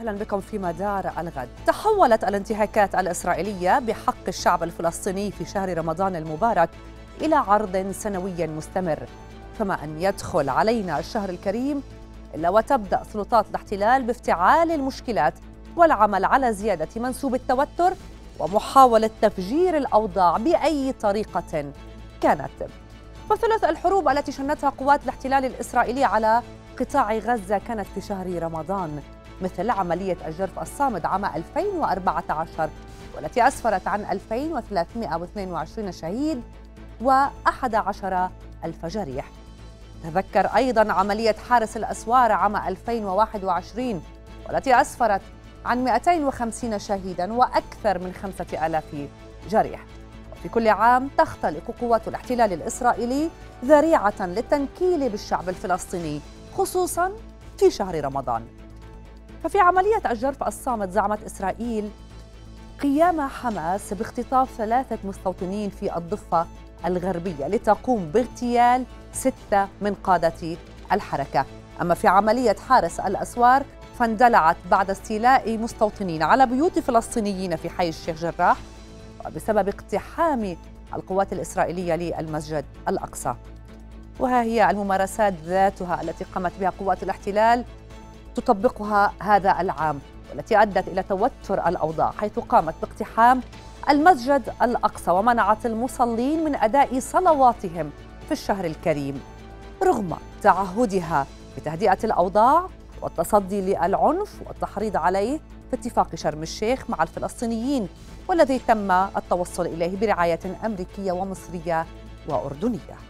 أهلا بكم في مدار الغد تحولت الانتهاكات الإسرائيلية بحق الشعب الفلسطيني في شهر رمضان المبارك إلى عرض سنوي مستمر فما أن يدخل علينا الشهر الكريم إلا وتبدأ سلطات الاحتلال بافتعال المشكلات والعمل على زيادة منسوب التوتر ومحاولة تفجير الأوضاع بأي طريقة كانت وثلث الحروب التي شنتها قوات الاحتلال الإسرائيلي على قطاع غزة كانت في شهر رمضان مثل عملية الجرف الصامد عام 2014 والتي أسفرت عن 2322 شهيد و11 ألف جريح تذكر أيضا عملية حارس الأسوار عام 2021 والتي أسفرت عن 250 شهيدا وأكثر من 5000 جريح في كل عام تختلق قوات الاحتلال الإسرائيلي ذريعة للتنكيل بالشعب الفلسطيني خصوصا في شهر رمضان ففي عملية الجرف الصامت زعمت إسرائيل قيام حماس باختطاف ثلاثة مستوطنين في الضفة الغربية لتقوم باغتيال ستة من قادة الحركة أما في عملية حارس الأسوار فاندلعت بعد استيلاء مستوطنين على بيوت فلسطينيين في حي الشيخ جراح وبسبب اقتحام القوات الإسرائيلية للمسجد الأقصى وها هي الممارسات ذاتها التي قامت بها قوات الاحتلال تطبقها هذا العام والتي أدت إلى توتر الأوضاع حيث قامت باقتحام المسجد الأقصى ومنعت المصلين من أداء صلواتهم في الشهر الكريم رغم تعهدها بتهدئة الأوضاع والتصدي للعنف والتحريض عليه في اتفاق شرم الشيخ مع الفلسطينيين والذي تم التوصل إليه برعاية أمريكية ومصرية وأردنية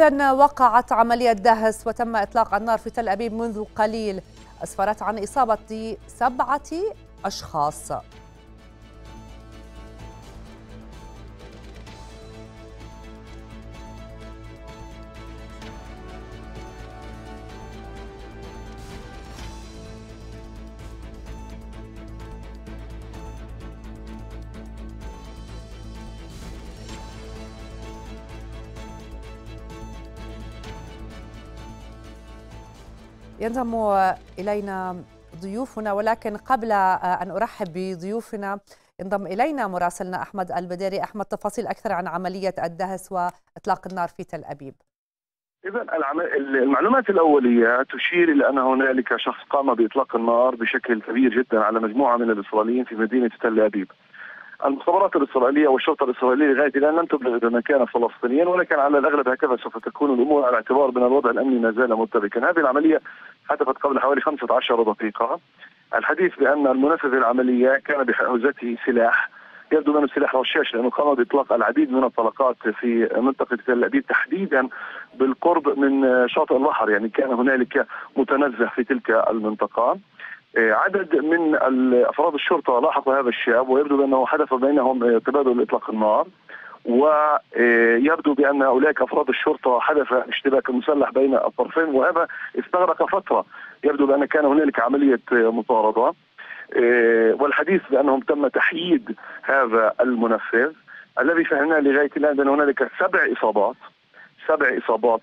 إذا وقعت عملية دهس وتم إطلاق النار في تل أبيب منذ قليل أسفرت عن إصابة سبعة أشخاص ينضم إلينا ضيوفنا ولكن قبل آه، أن أرحب بضيوفنا انضم إلينا مراسلنا أحمد البديري أحمد تفاصيل أكثر عن عملية الدهس وإطلاق النار في تل أبيب إذا المعلومات الأولية تشير إلى أن هنالك شخص قام بإطلاق النار بشكل كبير جدا على مجموعة من الإسرائيليين في مدينة تل أبيب المخابرات الاسرائيليه والشرطه الاسرائيليه لغايه الان لم تبلغ اذا كان فلسطينيا ولكن على الاغلب هكذا سوف تكون الامور على اعتبار بان الوضع الامني ما زال مرتبكا، هذه العمليه حدثت قبل حوالي 15 دقيقه. الحديث بان المنفذ العمليه كان بحوزته سلاح يبدو انه سلاح رشاش لانه قام باطلاق العديد من الطلقات في منطقه تل ابيب تحديدا بالقرب من شاطئ البحر يعني كان هنالك متنزه في تلك المنطقه آه، عدد من افراد الشرطه لاحقوا هذا الشاب ويبدو بانه حدث بينهم آه، تبادل اطلاق النار ويبدو آه، بان اولئك افراد الشرطه حدث اشتباك مسلح بين الطرفين وهذا استغرق فتره يبدو بان كان هنالك عمليه مطارده والحديث بانهم تم تحييد هذا المنفذ الذي فهمناه لغايه الان بان هنالك سبع اصابات سبع اصابات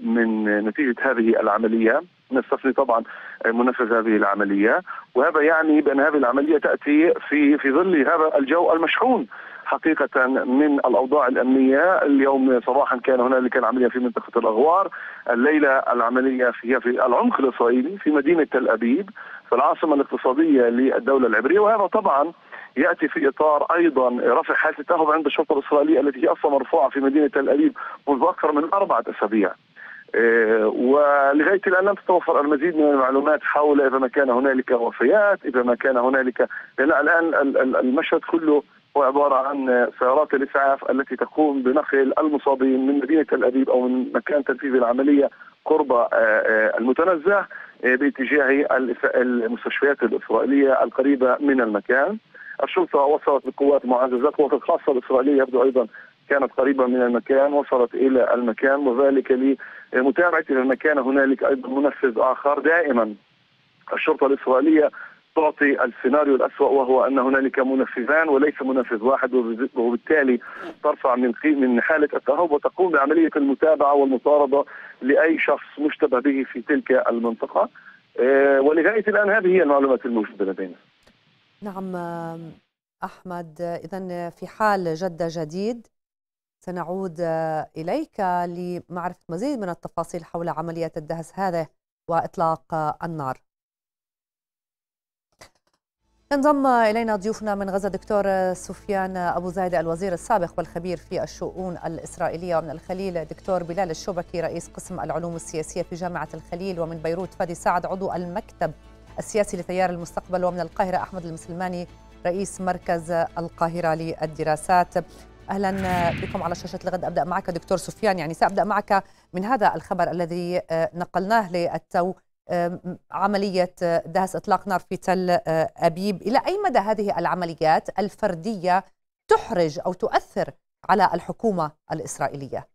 من نتيجه هذه العمليه نستثني طبعا منفذ هذه العمليه وهذا يعني بان هذه العمليه تاتي في في ظل هذا الجو المشحون حقيقة من الأوضاع الأمنية اليوم صباحا كان هنالك العملية في منطقة الأغوار الليلة العملية في في العمق الإسرائيلي في مدينة تل أبيب في العاصمة الاقتصادية للدولة العبرية وهذا طبعا ياتي في اطار ايضا رفع حاله التهرب عند الشرطه الاسرائيليه التي هي اصلا مرفوعه في مدينه تل ابيب منذ اكثر من اربعه اسابيع. آه، ولغايه الان لم تتوفر المزيد من المعلومات حول اذا ما كان هنالك وفيات، اذا ما كان هنالك لان الان المشهد كله هو عباره عن سيارات الاسعاف التي تقوم بنقل المصابين من مدينه تل ابيب او من مكان تنفيذ العمليه قرب آه، آه، المتنزه باتجاه المستشفيات الاسرائيليه القريبه من المكان. الشرطه وصلت بقوات معززات وفي الخاصه الاسرائيليه يبدو ايضا كانت قريبة من المكان وصلت إلى المكان وذلك لمتابعة المكان هنالك أيضا منفذ آخر دائما الشرطة الإسرائيلية تعطي السيناريو الأسوأ وهو أن هنالك منفذان وليس منفذ واحد وبالتالي ترفع من من حالة التهوب وتقوم بعملية المتابعة والمطاردة لأي شخص مشتبه به في تلك المنطقة آه، ولغاية الآن هذه هي المعلومات الموجودة لدينا نعم أحمد إذا في حال جده جديد سنعود آه، إليك لمعرفة مزيد من التفاصيل حول عملية الدهس هذا وإطلاق آه، النار انضم إلينا ضيوفنا من غزة دكتور آه، سفيان أبو زايد الوزير السابق والخبير في الشؤون الإسرائيلية ومن الخليل دكتور بلال الشبكي رئيس قسم العلوم السياسية في جامعة الخليل ومن بيروت فادي سعد عضو المكتب السياسي لتيار المستقبل ومن القاهرة أحمد المسلماني رئيس مركز القاهرة للدراسات اهلا بكم على شاشه الغد ابدا معك دكتور سفيان يعني سابدا معك من هذا الخبر الذي آه، نقلناه للتو عمليه آه، دهس اطلاق نار في تل آه، ابيب الى اي مدى هذه العمليات الفرديه تحرج او تؤثر على الحكومه الاسرائيليه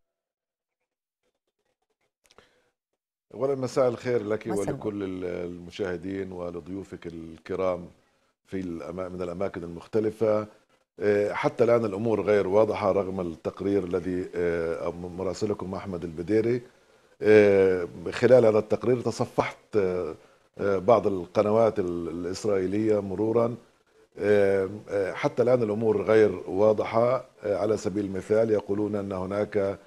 اولا مساء الخير لك ولكل المشاهدين ولضيوفك الكرام في من الاماكن المختلفه آه، حتى الآن الأمور غير واضحة رغم التقرير الذي آه، مراسلكم أحمد البديري آه، خلال هذا التقرير تصفحت بعض القنوات الإسرائيلية مرورا حتى الآن الأمور غير واضحة على سبيل المثال يقولون أن هناك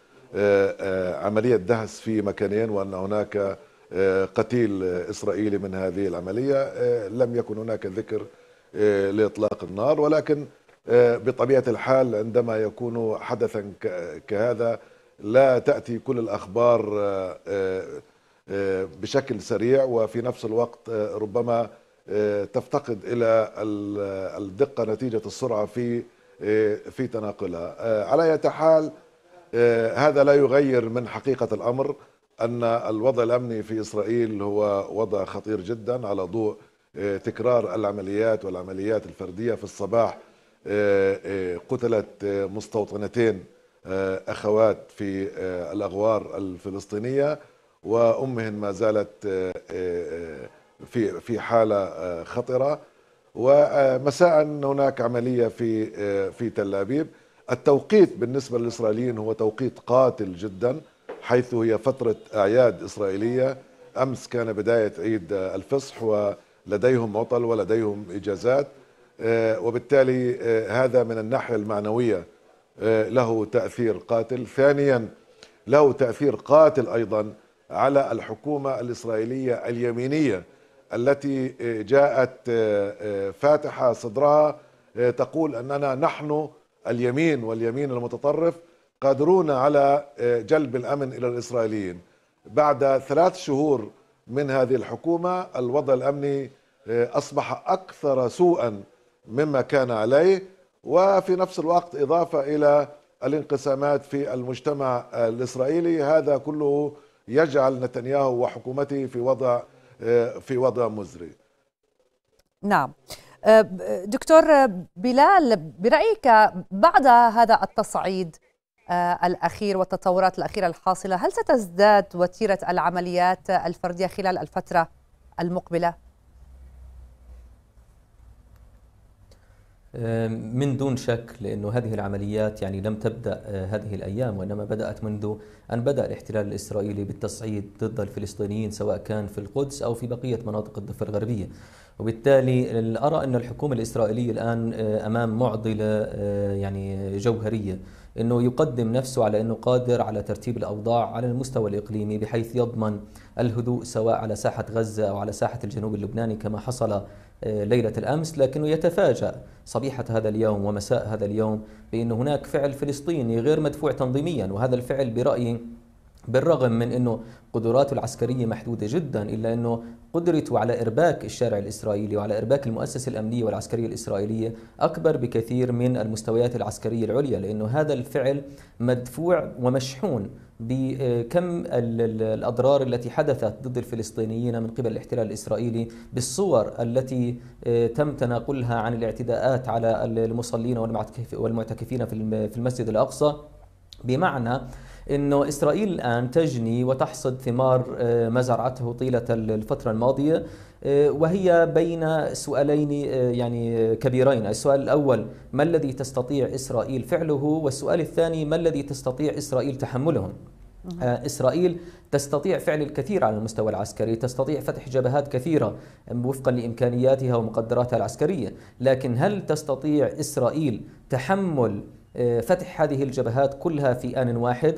عملية دهس في مكانين وأن هناك قتيل إسرائيلي من هذه العملية لم يكن هناك ذكر لإطلاق النار ولكن آه، بطبيعه الحال عندما يكون حدثا كهذا لا تاتي كل الاخبار آه، آه، بشكل سريع وفي نفس الوقت ربما تفتقد الى الدقه نتيجه السرعه في في تناقلها على اية حال هذا لا يغير من حقيقه الامر ان الوضع الامني في اسرائيل هو وضع خطير جدا على ضوء تكرار العمليات والعمليات الفرديه في الصباح آه، آه، قتلت آه، مستوطنتين أخوات في الأغوار الفلسطينية وأمهن ما زالت في في حالة خطرة ومساء هناك عملية في في تل أبيب التوقيت بالنسبة للإسرائيليين هو توقيت قاتل جدا حيث هي فترة أعياد إسرائيلية أمس كان بداية عيد الفصح ولديهم عطل ولديهم إجازات آه، وبالتالي آه، هذا من الناحية المعنوية آه، له تأثير قاتل ثانيا له تأثير قاتل أيضا على الحكومة الإسرائيلية اليمينية التي جاءت فاتحة صدرها تقول أننا نحن اليمين واليمين المتطرف قادرون على جلب الأمن إلى الإسرائيليين بعد ثلاث شهور من هذه الحكومة الوضع الأمني أصبح أكثر سوءا مما كان عليه وفي نفس الوقت إضافة إلى الانقسامات في المجتمع الإسرائيلي هذا كله يجعل نتنياهو وحكومته في وضع في وضع مزري نعم أه، دكتور بلال برأيك بعد هذا التصعيد أه، الأخير والتطورات الأخيرة الحاصلة هل ستزداد وتيرة العمليات الفردية خلال الفترة المقبلة؟ آه، من دون شك لأن هذه العمليات يعني لم تبدأ آه، هذه الأيام وإنما بدأت منذ أن بدأ الاحتلال الإسرائيلي بالتصعيد ضد الفلسطينيين سواء كان في القدس أو في بقية مناطق الضفة الغربية وبالتالي أرى أن الحكومة الإسرائيلية الآن آه، أمام معضلة يعني جوهرية أنه يقدم نفسه على أنه قادر على ترتيب الأوضاع على المستوى الإقليمي بحيث يضمن الهدوء سواء على ساحة غزة أو على ساحة الجنوب اللبناني كما حصل ليلة الأمس لكنه يتفاجأ صبيحة هذا اليوم ومساء هذا اليوم بأن هناك فعل فلسطيني غير مدفوع تنظيميا وهذا الفعل برأيي بالرغم من انه قدراته العسكريه محدوده جدا الا انه قدرته على ارباك الشارع الاسرائيلي وعلى ارباك المؤسسه الامنيه والعسكريه الاسرائيليه اكبر بكثير من المستويات العسكريه العليا لانه هذا الفعل مدفوع ومشحون بكم الاضرار التي حدثت ضد الفلسطينيين من قبل الاحتلال الاسرائيلي بالصور التي آه، تم تناقلها عن الاعتداءات على المصلين والمعتكفين في المسجد الاقصى بمعنى انه اسرائيل الان تجني وتحصد ثمار آه، ما زرعته طيله الفتره الماضيه آه، وهي بين سؤالين آه، يعني كبيرين، السؤال الاول ما الذي تستطيع اسرائيل فعله؟ والسؤال الثاني ما الذي تستطيع اسرائيل تحمله؟ اسرائيل تستطيع فعل الكثير على المستوى العسكري، تستطيع فتح جبهات كثيره وفقا لامكانياتها ومقدراتها العسكريه، لكن هل تستطيع اسرائيل تحمل آه، فتح هذه الجبهات كلها في آن واحد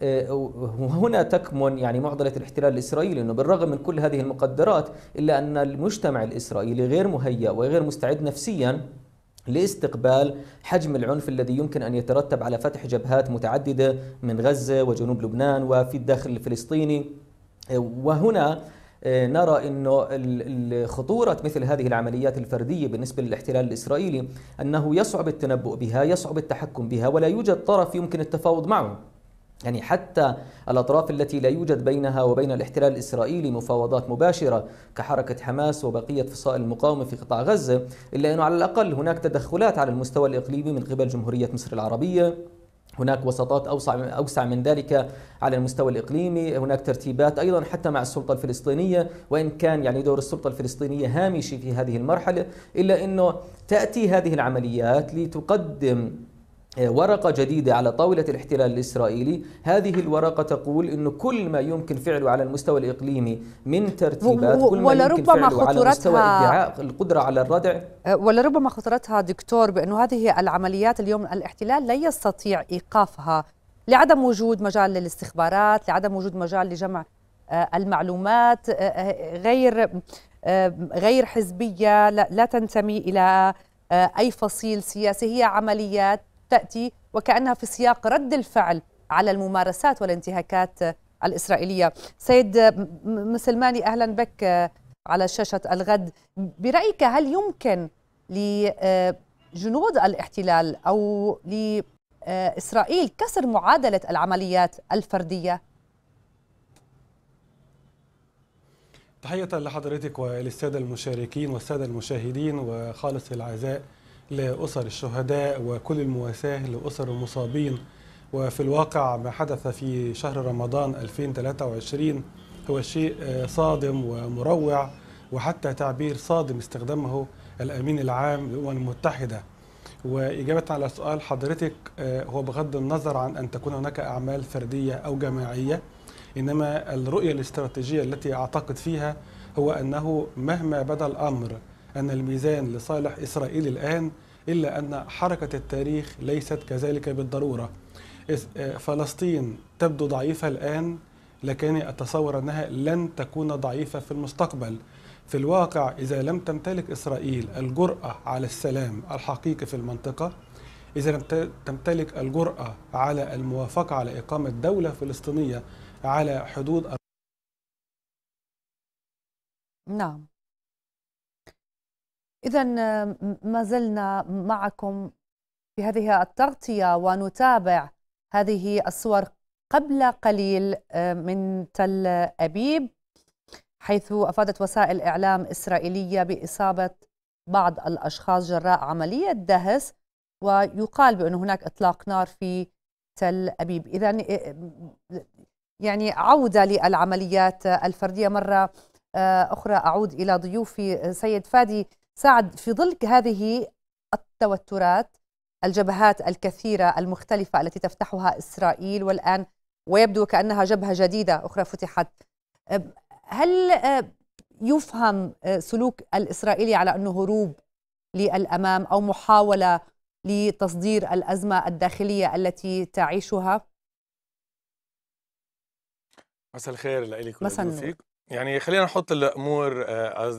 آه، وهنا تكمن يعني معضلة الاحتلال الإسرائيلي أنه بالرغم من كل هذه المقدرات إلا أن المجتمع الإسرائيلي غير مهيأ وغير مستعد نفسياً لاستقبال حجم العنف الذي يمكن ان يترتب على فتح جبهات متعدده من غزه وجنوب لبنان وفي الداخل الفلسطيني آه، وهنا آه، نرى أن خطورة مثل هذه العمليات الفردية بالنسبة للاحتلال الإسرائيلي أنه يصعب التنبؤ بها يصعب التحكم بها ولا يوجد طرف يمكن التفاوض معه يعني حتى الأطراف التي لا يوجد بينها وبين الاحتلال الإسرائيلي مفاوضات مباشرة كحركة حماس وبقية فصائل المقاومة في قطاع غزة إلا أنه على الأقل هناك تدخلات على المستوى الإقليمي من قبل جمهورية مصر العربية هناك وساطات اوسع اوسع من ذلك على المستوى الاقليمي، هناك ترتيبات ايضا حتى مع السلطه الفلسطينيه وان كان يعني دور السلطه الفلسطينيه هامشي في هذه المرحله الا انه تاتي هذه العمليات لتقدم آه، ورقة جديدة على طاولة الاحتلال الإسرائيلي هذه الورقة تقول أنه كل ما يمكن فعله على المستوى الإقليمي من ترتيبات كل ما يمكن فعله على مستوى ادعاء القدرة على الردع آه، ولربما خطرتها دكتور بأنه هذه العمليات اليوم الاحتلال لا يستطيع إيقافها لعدم وجود مجال للاستخبارات لعدم وجود مجال لجمع آه، المعلومات غير غير حزبية لا تنتمي إلى أي فصيل سياسي هي عمليات تأتي وكأنها في سياق رد الفعل على الممارسات والانتهاكات الإسرائيلية سيد مسلماني أهلا بك آه، على شاشة الغد برأيك هل يمكن لجنود آه، الاحتلال أو لإسرائيل آه، كسر معادلة العمليات الفردية؟ تحية لحضرتك وللسادة المشاركين والسادة المشاهدين وخالص العزاء لأسر الشهداء وكل المواساة لأسر المصابين وفي الواقع ما حدث في شهر رمضان 2023 هو شيء آه، صادم ومروع وحتى تعبير صادم استخدمه الأمين العام للأمم المتحدة وإجابة على سؤال حضرتك آه، هو بغض النظر عن أن تكون هناك أعمال فردية أو جماعية إنما الرؤية الاستراتيجية التي أعتقد فيها هو أنه مهما بدا الأمر أن الميزان لصالح إسرائيل الآن إلا أن حركة التاريخ ليست كذلك بالضرورة آه، فلسطين تبدو ضعيفة الآن لكني أتصور أنها لن تكون ضعيفة في المستقبل في الواقع إذا لم تمتلك إسرائيل الجرأة على السلام الحقيقي في المنطقة إذا لم تمتلك الجرأة على الموافقة على إقامة دولة فلسطينية على حدود نعم إذا ما زلنا معكم في هذه التغطية ونتابع هذه الصور قبل قليل آه، من تل أبيب حيث أفادت وسائل إعلام إسرائيلية بإصابة بعض الأشخاص جراء عملية دهس ويقال بأن هناك إطلاق نار في تل أبيب إذا آه، آه، يعني عودة للعمليات الفردية مرة أخرى أعود إلى ضيوفي سيد فادي سعد في ظل هذه التوترات الجبهات الكثيرة المختلفة التي تفتحها إسرائيل والآن ويبدو كأنها جبهة جديدة أخرى فتحت هل يفهم سلوك الإسرائيلي على أنه هروب للأمام أو محاولة لتصدير الأزمة الداخلية التي تعيشها؟ مساء الخير لك مساء يعني خلينا نحط الامور آه،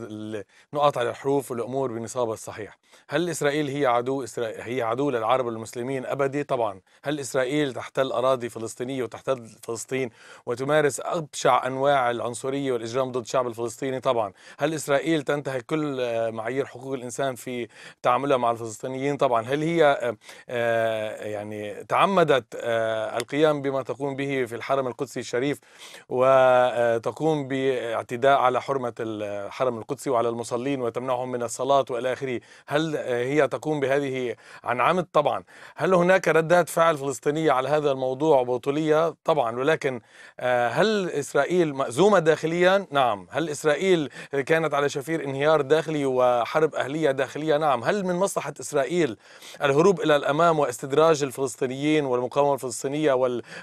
النقاط على الحروف والامور بنصابها الصحيح هل اسرائيل هي عدو إسرائيل هي عدو للعرب والمسلمين ابدي طبعا هل اسرائيل تحتل اراضي فلسطينيه وتحتل فلسطين وتمارس ابشع انواع العنصريه والاجرام ضد الشعب الفلسطيني طبعا هل اسرائيل تنتهك كل آه، معايير حقوق الانسان في تعاملها مع الفلسطينيين طبعا هل هي آه، يعني تعمدت القيام بما تقوم به في الحرم القدسي الشريف وتقوم ب اعتداء على حرمة الحرم القدسي وعلى المصلين وتمنعهم من الصلاة وإلى آخره هل هي تقوم بهذه عن عمد؟ طبعا هل هناك ردات فعل فلسطينية على هذا الموضوع بطولية؟ طبعا ولكن آه، هل إسرائيل مأزومة داخليا؟ نعم هل إسرائيل كانت على شفير انهيار داخلي وحرب أهلية داخلية؟ نعم هل من مصلحة إسرائيل الهروب إلى الأمام واستدراج الفلسطينيين والمقاومة الفلسطينية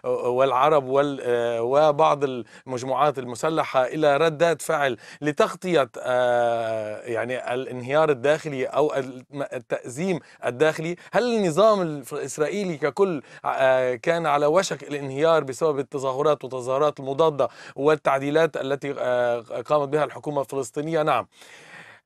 والعرب آه، وبعض المجموعات المسلحة إلى ردات فعل لتغطية آه، يعني الانهيار الداخلي أو التأزيم الداخلي هل النظام الإسرائيلي ككل آه، كان على وشك الانهيار بسبب التظاهرات والتظاهرات المضادة والتعديلات التي آه، قامت بها الحكومة الفلسطينية نعم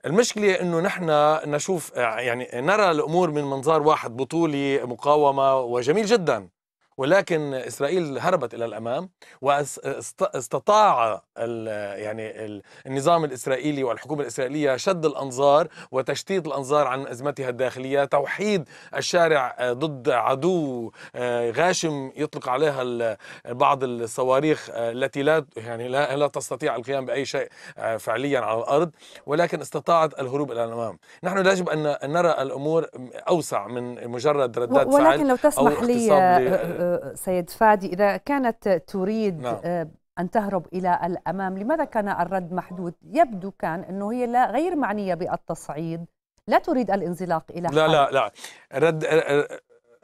المشكلة انه نحن نشوف يعني نرى الامور من منظار واحد بطولي مقاومة وجميل جدا ولكن اسرائيل هربت الى الامام واستطاع يعني النظام الاسرائيلي والحكومه الاسرائيليه شد الانظار وتشتيت الانظار عن ازمتها الداخليه، توحيد الشارع ضد عدو آه، غاشم يطلق عليها بعض الصواريخ آه، التي لا يعني لا, لا تستطيع القيام باي شيء آه، فعليا على الارض، ولكن استطاعت الهروب الى الامام. نحن يجب ان نرى الامور اوسع من مجرد ردات فعل ولكن لو تسمح لي سيد فادي إذا كانت تريد نعم. آه، أن تهرب إلى الأمام لماذا كان الرد محدود؟ يبدو كان أنه هي لا غير معنية بالتصعيد لا تريد الانزلاق إلى لا لا لا رد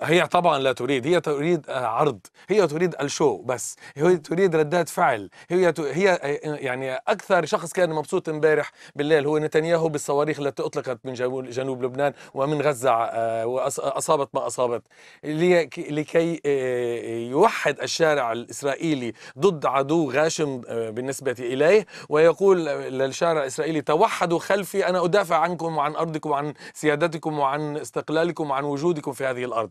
هي طبعا لا تريد هي تريد آه، عرض هي تريد الشو بس هي تريد ردات فعل هي ت... هي آه، يعني اكثر شخص كان مبسوط امبارح بالليل هو نتنياهو بالصواريخ التي اطلقت من جنوب لبنان ومن غزه آه، واصابت ما اصابت لكي يوحد الشارع الاسرائيلي ضد عدو غاشم بالنسبه اليه ويقول للشارع الاسرائيلي توحدوا خلفي انا ادافع عنكم وعن ارضكم وعن سيادتكم وعن استقلالكم وعن وجودكم في هذه الارض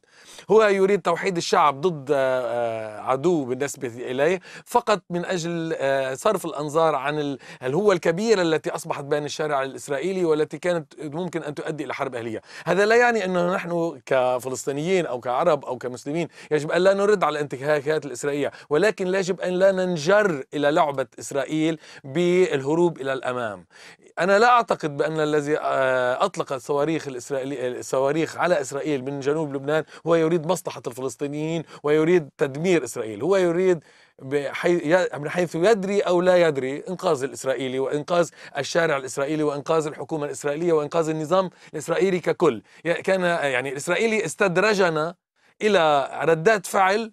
هو يريد توحيد الشعب ضد آه، آه، عدو بالنسبة إليه فقط من أجل آه، صرف الأنظار عن الهوة الكبيرة التي أصبحت بين الشارع الإسرائيلي والتي كانت ممكن أن تؤدي إلى حرب أهلية هذا لا يعني أنه نحن كفلسطينيين أو كعرب أو كمسلمين يجب أن لا نرد على الانتهاكات الإسرائيلية ولكن يجب أن لا ننجر إلى لعبة إسرائيل بالهروب إلى الأمام أنا لا أعتقد بأن الذي أطلق الصواريخ الإسرائيلي الصواريخ على إسرائيل من جنوب لبنان هو يريد مصلحة الفلسطينيين ويريد تدمير إسرائيل هو يريد من حيث يدري أو لا يدري إنقاذ الإسرائيلي وإنقاذ الشارع الإسرائيلي وإنقاذ الحكومة الإسرائيلية وإنقاذ النظام الإسرائيلي ككل كان يعني الإسرائيلي استدرجنا إلى ردات فعل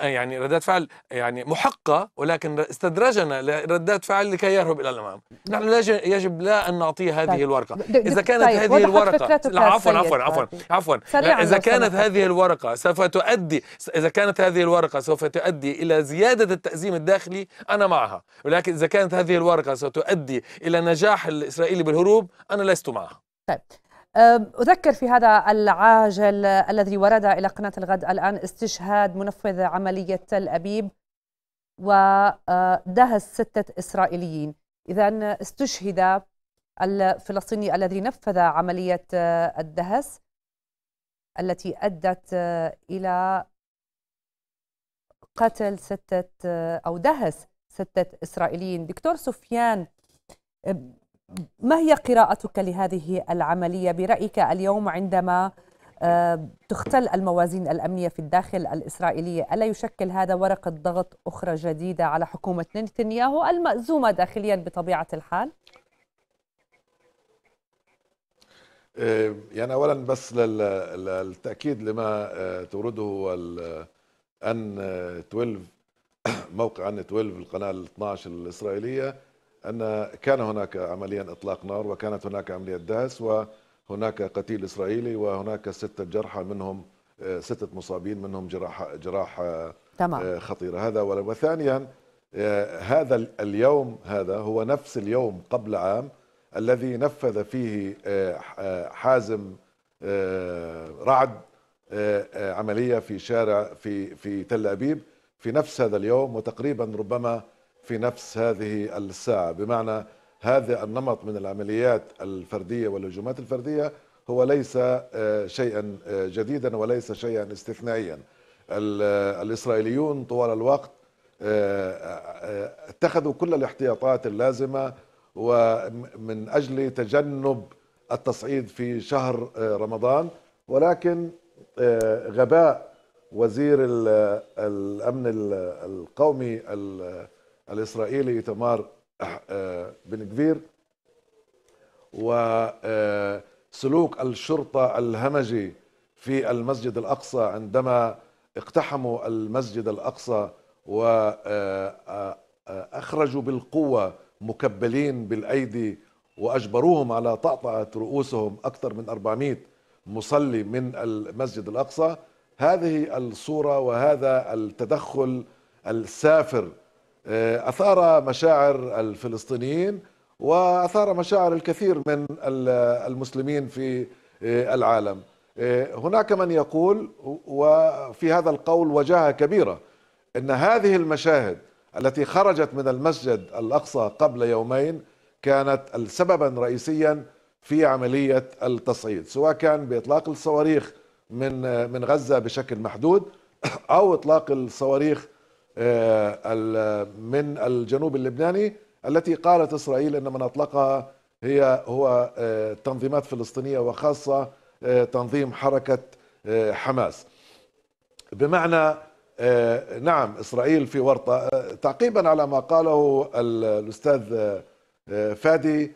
يعني ردات فعل يعني محقة ولكن استدرجنا ردات فعل لكي يهرب إلى الأمام نحن لا يجب لا أن نعطيه هذه طيب. الورقة إذا كانت طيب. هذه الورقة لا عفوا عفوا عفوا عفوا إذا كانت هذه الورقة سوف تؤدي إذا كانت هذه الورقة سوف تؤدي إلى زيادة التأزيم الداخلي أنا معها ولكن إذا كانت هذه الورقة ستؤدي إلى نجاح الإسرائيلي بالهروب أنا لست معها طيب أذكر في هذا العاجل الذي ورد إلى قناة الغد الآن استشهاد منفذ عملية تل أبيب ودهس ستة إسرائيليين إذا استشهد الفلسطيني الذي نفذ عملية الدهس التي أدت إلى قتل ستة أو دهس ستة إسرائيليين دكتور سفيان ما هي قراءتك لهذه العملية برأيك اليوم عندما آه، تختل الموازين الأمنية في الداخل الإسرائيلي ألا يشكل هذا ورقة ضغط أخرى جديدة على حكومة نتنياهو المأزومة داخليا بطبيعة الحال؟ آه، يعني أولا بس للتأكيد لما آه، تورده أن 12 موقع أن 12 القناة ال 12 الإسرائيلية أن كان هناك عمليا إطلاق نار وكانت هناك عملية دهس وهناك قتيل إسرائيلي وهناك ستة جرحى منهم آه، ستة مصابين منهم جراح جراح آه، تمام. آه، خطيرة هذا ولا وثانيا هذا اليوم هذا هو نفس اليوم قبل عام الذي نفذ فيه حازم رعد عملية في شارع في في تل أبيب في نفس هذا اليوم وتقريبا ربما في نفس هذه الساعة بمعنى هذا النمط من العمليات الفردية والهجومات الفردية هو ليس آه، شيئا آه، جديدا وليس شيئا استثنائيا آه، الإسرائيليون طوال الوقت اتخذوا كل الاحتياطات اللازمة ومن أجل تجنب التصعيد في شهر رمضان ولكن غباء وزير الأمن القومي الإسرائيلي تمار آه، بن كبير وسلوك آه، الشرطة الهمجي في المسجد الأقصى عندما اقتحموا المسجد الأقصى وأخرجوا آه، بالقوة مكبلين بالأيدي وأجبروهم على طعطعة رؤوسهم أكثر من 400 مصلي من المسجد الأقصى هذه الصورة وهذا التدخل السافر آه، أثار مشاعر الفلسطينيين وأثار مشاعر الكثير من المسلمين في آه، العالم آه، هناك من يقول وفي هذا القول وجاهة كبيرة أن هذه المشاهد التي خرجت من المسجد الأقصى قبل يومين كانت سببا رئيسيا في عملية التصعيد سواء كان بإطلاق الصواريخ من من غزة بشكل محدود أو إطلاق الصواريخ آه، من الجنوب اللبناني التي قالت إسرائيل أن من أطلقها هي هو آه، تنظيمات فلسطينية وخاصة آه، تنظيم حركة حماس بمعنى نعم إسرائيل في ورطة تعقيبا على ما قاله الأستاذ فادي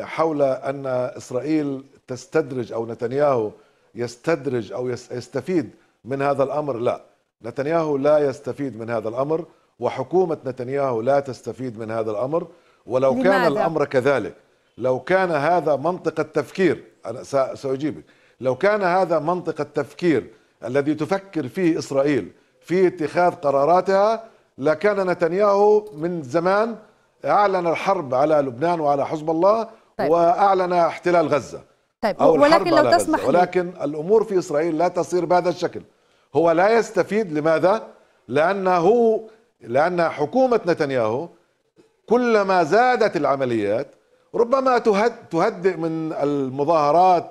حول أن إسرائيل تستدرج أو نتنياهو يستدرج أو يستفيد من هذا الأمر لا نتنياهو لا يستفيد من هذا الأمر وحكومة نتنياهو لا تستفيد من هذا الأمر ولو لماذا؟ كان الأمر كذلك لو كان هذا منطق التفكير أنا سأجيبك لو كان هذا منطق التفكير الذي تفكر فيه إسرائيل في اتخاذ قراراتها لكان نتنياهو من زمان أعلن الحرب على لبنان وعلى حزب الله طيب. وأعلن احتلال غزة طيب. أو ولكن لو تسمح ولكن الأمور في إسرائيل لا تصير بهذا الشكل هو لا يستفيد لماذا؟ لأنه لأن حكومة نتنياهو كلما زادت العمليات ربما تهدئ من المظاهرات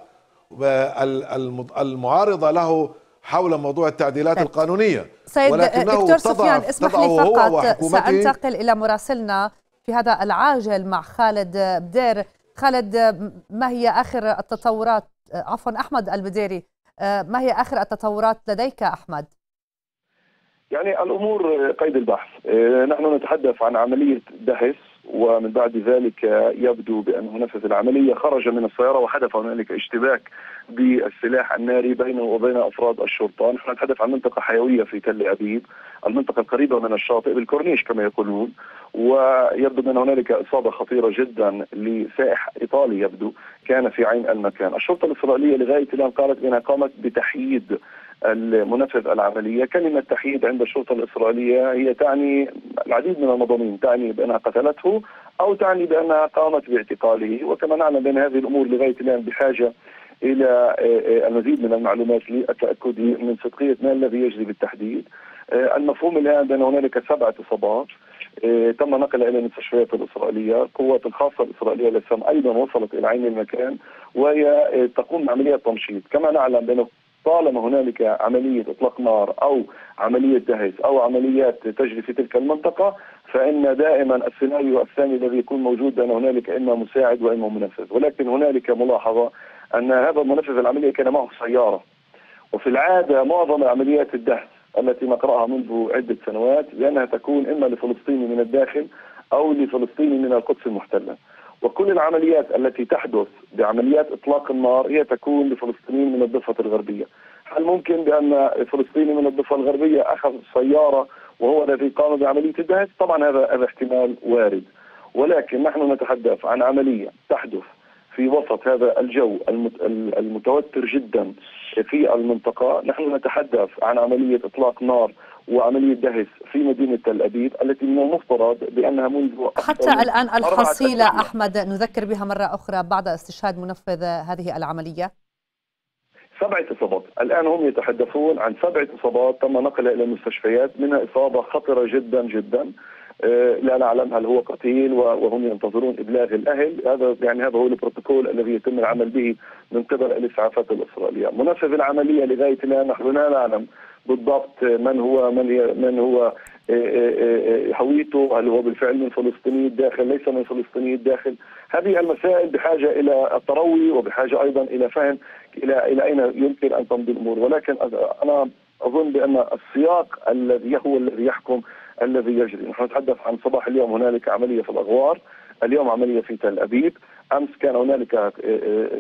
المعارضة له حول موضوع التعديلات طيب. القانونية سيد دكتور سفيان اسمح لي فقط سأنتقل إلى مراسلنا في هذا العاجل مع خالد بدير خالد ما هي آخر التطورات عفوا أحمد البديري آه، ما هي آخر التطورات لديك أحمد؟ يعني الأمور آه، قيد البحث آه، نحن نتحدث عن عملية دهس ومن بعد ذلك يبدو بأنه نفذ العملية خرج من السيارة وحدث هنالك اشتباك بالسلاح الناري بينه وبين أفراد الشرطة نحن نتحدث عن منطقة حيوية في تل أبيب المنطقة القريبة من الشاطئ بالكورنيش كما يقولون ويبدو بأن هنالك إصابة خطيرة جدا لسائح إيطالي يبدو كان في عين المكان الشرطة الإسرائيلية لغاية الآن قالت بأنها قامت بتحييد المنفذ العمليه، كلمه تحييد عند الشرطه الاسرائيليه هي تعني العديد من المضامين، تعني بانها قتلته او تعني بانها قامت باعتقاله، وكما نعلم بان هذه الامور لغايه الان بحاجه الى آه، آه، المزيد من المعلومات للتاكد من صدقيه ما الذي يجري بالتحديد. آه، المفهوم الان بان هنالك سبعه اصابات تم نقلها الى المستشفيات الاسرائيليه، القوات الخاصه الاسرائيليه ايضا وصلت الى عين المكان وهي تقوم بعمليه تنشيط، كما نعلم بانه طالما هنالك عملية إطلاق نار أو عملية دهس أو عمليات تجري في تلك المنطقة فإن دائما السيناريو الثاني الذي يكون موجود أن هنالك إما مساعد وإما منفذ ولكن هنالك ملاحظة أن هذا المنفذ العملية كان معه سيارة وفي العادة معظم عمليات الدهس التي نقرأها منذ عدة سنوات لأنها تكون إما لفلسطيني من الداخل أو لفلسطيني من القدس المحتلة وكل العمليات التي تحدث بعمليات اطلاق النار هي تكون لفلسطينيين من الضفه الغربيه. هل ممكن بان فلسطيني من الضفه الغربيه اخذ سياره وهو الذي قام بعمليه الدهس؟ طبعا هذا هذا احتمال وارد. ولكن نحن نتحدث عن عمليه تحدث في وسط هذا الجو المتوتر جدا في المنطقة نحن نتحدث عن عملية إطلاق نار وعملية دهس في مدينة تل أبيب التي من المفترض بأنها منذ حتى الآن الحصيلة أحمد نذكر بها مرة أخرى بعد استشهاد منفذ هذه العملية سبعة إصابات الآن هم يتحدثون عن سبعة إصابات تم نقلها إلى المستشفيات منها إصابة خطرة جدا جدا آه، لا نعلم هل هو قتيل وهم ينتظرون ابلاغ الاهل هذا يعني هذا هو البروتوكول الذي يتم العمل به من قبل الاسعافات الاسرائيليه منفذ العمليه لغايه الان نحن لا نعلم بالضبط من هو من هي من هو آه، آه، هويته هل هو بالفعل من فلسطيني الداخل ليس من فلسطيني الداخل هذه المسائل بحاجه الى التروي وبحاجه ايضا الى فهم الى الى اين يمكن ان تمضي الامور ولكن انا اظن بان السياق الذي هو الذي يحكم الذي يجري نحن نتحدث عن صباح اليوم هنالك عملية في الأغوار اليوم عملية في تل أبيب أمس كان هنالك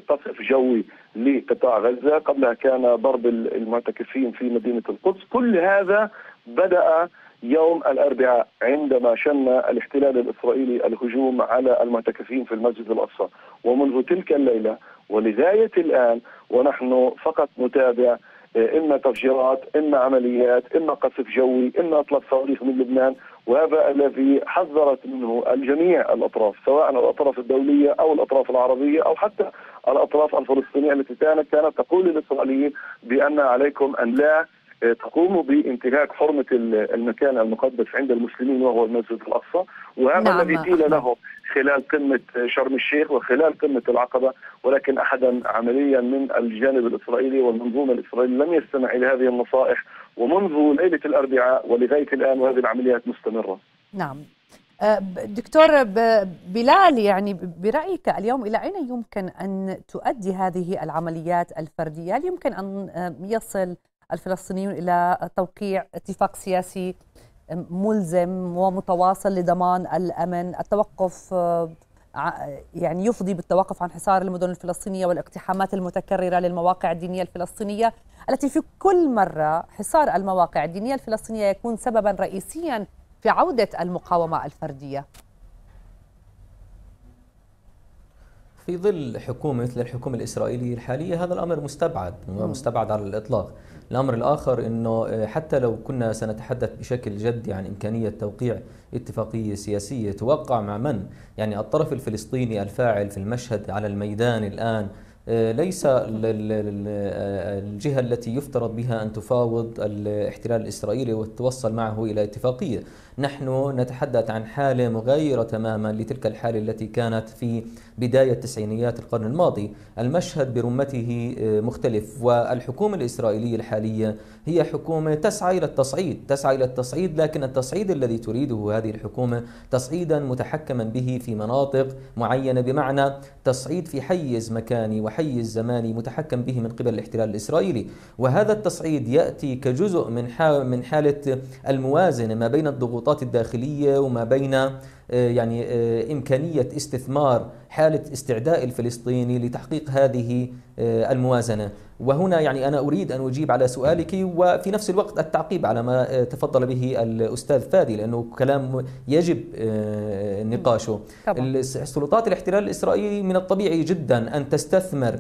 قصف آه، آه، جوي لقطاع غزة قبلها كان ضرب المعتكفين في مدينة القدس كل هذا بدأ يوم الاربعاء عندما شن الاحتلال الاسرائيلي الهجوم على المعتكفين في المسجد الاقصى ومنذ تلك الليله ولغايه الان ونحن فقط نتابع إيه، اما تفجيرات اما عمليات اما قصف جوي اما اطلاق صواريخ من لبنان وهذا الذي حذرت منه الجميع الاطراف سواء الاطراف الدوليه او الاطراف العربيه او حتى الاطراف الفلسطينيه التي كانت كانت تقول للاسرائيليين بان عليكم ان لا آه، تقوم بانتهاك حرمه المكان المقدس عند المسلمين وهو المسجد الاقصى وهذا نعم. الذي قيل له خلال قمه شرم الشيخ وخلال قمه العقبه ولكن احدا عمليا من الجانب الاسرائيلي والمنظومه الاسرائيليه لم يستمع الى هذه النصائح ومنذ ليله الاربعاء ولغايه الان وهذه العمليات مستمره. نعم. آه، دكتور بلال يعني برأيك اليوم إلى أين يمكن أن تؤدي هذه العمليات الفردية؟ هل يمكن أن آه، يصل الفلسطينيون الى توقيع اتفاق سياسي ملزم ومتواصل لضمان الامن، التوقف آه، يعني يفضي بالتوقف عن حصار المدن الفلسطينيه والاقتحامات المتكرره للمواقع الدينيه الفلسطينيه التي في كل مره حصار المواقع الدينيه الفلسطينيه يكون سببا رئيسيا في عوده المقاومه الفرديه. في ظل حكومة مثل الحكومة الإسرائيلية الحالية هذا الأمر مستبعد مستبعد على الإطلاق الأمر الآخر أنه آه، حتى لو كنا سنتحدث بشكل جدي يعني عن إمكانية توقيع اتفاقية سياسية توقع مع من؟ يعني الطرف الفلسطيني الفاعل في المشهد على الميدان الآن ليس الجهة التي يفترض بها أن تفاوض الاحتلال الإسرائيلي وتتوصل معه إلى اتفاقية نحن نتحدث عن حالة مغايرة تماما لتلك الحالة التي كانت في بداية تسعينيات القرن الماضي المشهد برمته آه، مختلف والحكومة الإسرائيلية الحالية هي حكومة تسعى إلى التصعيد تسعى إلى التصعيد لكن التصعيد الذي تريده هذه الحكومة تصعيدا متحكما به في مناطق معينة بمعنى تصعيد في حيز مكاني وحيز زماني متحكم به من قبل الاحتلال الإسرائيلي وهذا التصعيد يأتي كجزء من من حالة الموازنة ما بين الضغوطات الداخلية وما بين آه، يعني آه، إمكانية استثمار حالة استعداء الفلسطيني لتحقيق هذه آه، الموازنة وهنا يعني أنا أريد أن أجيب على سؤالك وفي نفس الوقت التعقيب على ما تفضل به الأستاذ فادي لأنه كلام يجب نقاشه طبعا. سلطات الاحتلال الإسرائيلي من الطبيعي جدا أن تستثمر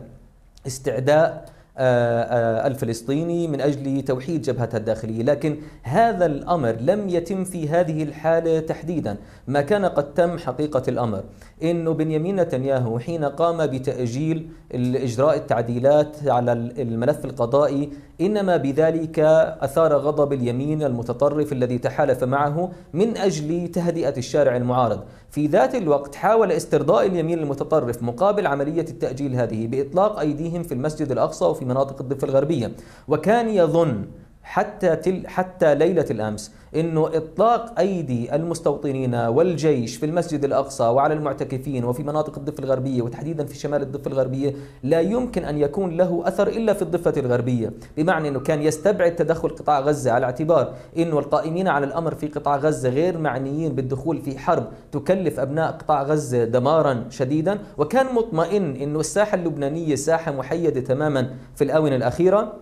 استعداء آه، آه، الفلسطيني من أجل توحيد جبهتها الداخلية لكن هذا الأمر لم يتم في هذه الحالة تحديدا ما كان قد تم حقيقة الأمر إنه بنيامين نتنياهو حين قام بتأجيل إجراء التعديلات على الملف القضائي إنما بذلك أثار غضب اليمين المتطرف الذي تحالف معه من أجل تهدئة الشارع المعارض في ذات الوقت حاول استرضاء اليمين المتطرف مقابل عملية التأجيل هذه بإطلاق أيديهم في المسجد الأقصى وفي مناطق الضفة الغربية وكان يظن حتى تل حتى ليله الامس انه اطلاق ايدي المستوطنين والجيش في المسجد الاقصى وعلى المعتكفين وفي مناطق الضفه الغربيه وتحديدا في شمال الضفه الغربيه لا يمكن ان يكون له اثر الا في الضفه الغربيه، بمعنى انه كان يستبعد تدخل قطاع غزه على اعتبار انه القائمين على الامر في قطاع غزه غير معنيين بالدخول في حرب تكلف ابناء قطاع غزه دمارا شديدا، وكان مطمئن انه الساحه اللبنانيه ساحه محيده تماما في الاونه الاخيره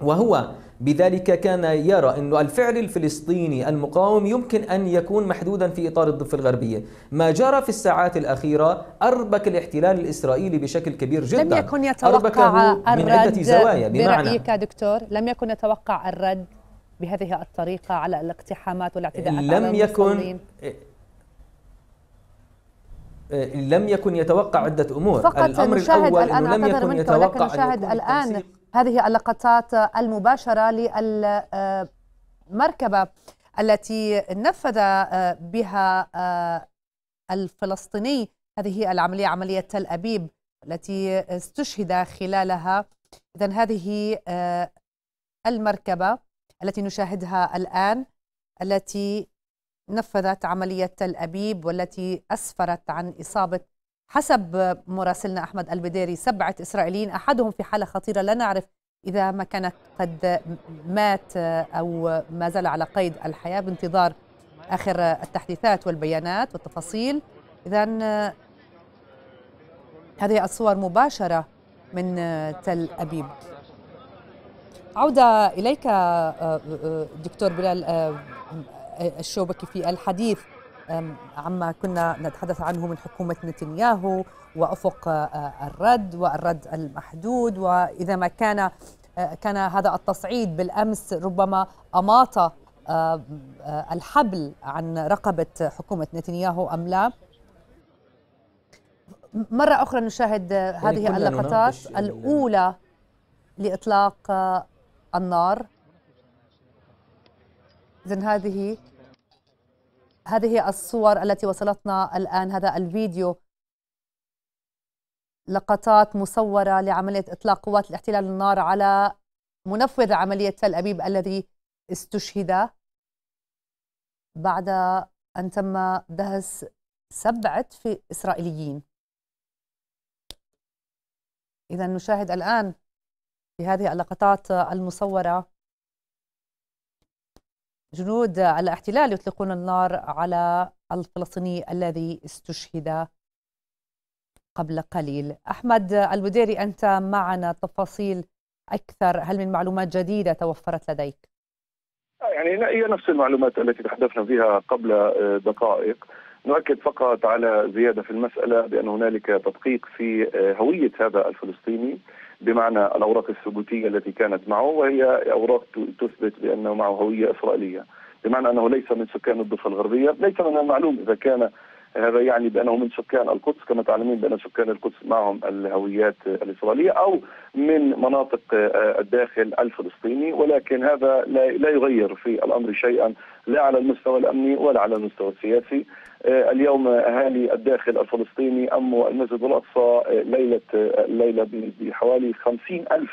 وهو بذلك كان يرى أن الفعل الفلسطيني المقاوم يمكن أن يكون محدودا في إطار الضفة الغربية ما جرى في الساعات الأخيرة أربك الاحتلال الإسرائيلي بشكل كبير جدا لم يكن يتوقع الرد من عدة زوايا بمعنى برأيك دكتور لم يكن يتوقع الرد بهذه الطريقة على الاقتحامات والاعتداءات لم على يكن آه، لم يكن يتوقع عدة أمور فقط الأمر نشاهد الأول الآن لم يكن منك يتوقع ولكن نشاهد الآن هذه اللقطات المباشرة للمركبة آه، التي نفذ آه، بها الفلسطيني هذه العملية عملية تل أبيب التي استشهد خلالها إذا هذه المركبة التي نشاهدها الآن التي نفذت عملية تل أبيب والتي أسفرت عن إصابة حسب مراسلنا أحمد البديري سبعة إسرائيليين أحدهم في حالة خطيرة لا نعرف إذا ما كانت قد مات أو ما زال على قيد الحياة بانتظار آخر التحديثات والبيانات والتفاصيل إذا هذه الصور مباشرة من تل أبيب عودة إليك دكتور بلال الشوبكي في الحديث عما كنا نتحدث عنه من حكومة نتنياهو وأفق آه، الرد والرد المحدود وإذا ما كان آه، كان هذا التصعيد بالأمس ربما أماط آه، الحبل عن رقبة حكومة نتنياهو أم لا مرة أخرى نشاهد هذه اللقطات الأولى لإطلاق النار إذا هذه هذه الصور التي وصلتنا الآن هذا الفيديو لقطات مصورة لعملية إطلاق قوات الاحتلال النار على منفذ عملية تل أبيب الذي استشهد بعد أن تم دهس سبعة في إسرائيليين إذا نشاهد الآن في هذه اللقطات المصورة جنود الاحتلال يطلقون النار على الفلسطيني الذي استشهد قبل قليل أحمد البديري أنت معنا تفاصيل أكثر هل من معلومات جديدة توفرت لديك؟ يعني هي نفس المعلومات التي تحدثنا فيها قبل آه، دقائق نؤكد فقط على زيادة في المسألة بأن هنالك تدقيق في آه، هوية هذا الفلسطيني بمعنى الاوراق الثبوتيه التي كانت معه وهي اوراق تثبت بانه معه هويه اسرائيليه بمعنى انه ليس من سكان الضفه الغربيه، ليس من المعلوم اذا كان هذا يعني بانه من سكان القدس كما تعلمين بان سكان القدس معهم الهويات الاسرائيليه او من مناطق آه، الداخل الفلسطيني ولكن هذا لا يغير في الامر شيئا لا على المستوى الامني ولا على المستوى السياسي آه، اليوم اهالي الداخل الفلسطيني اموا المسجد الاقصى آه، ليله الليله بحوالي 50 الف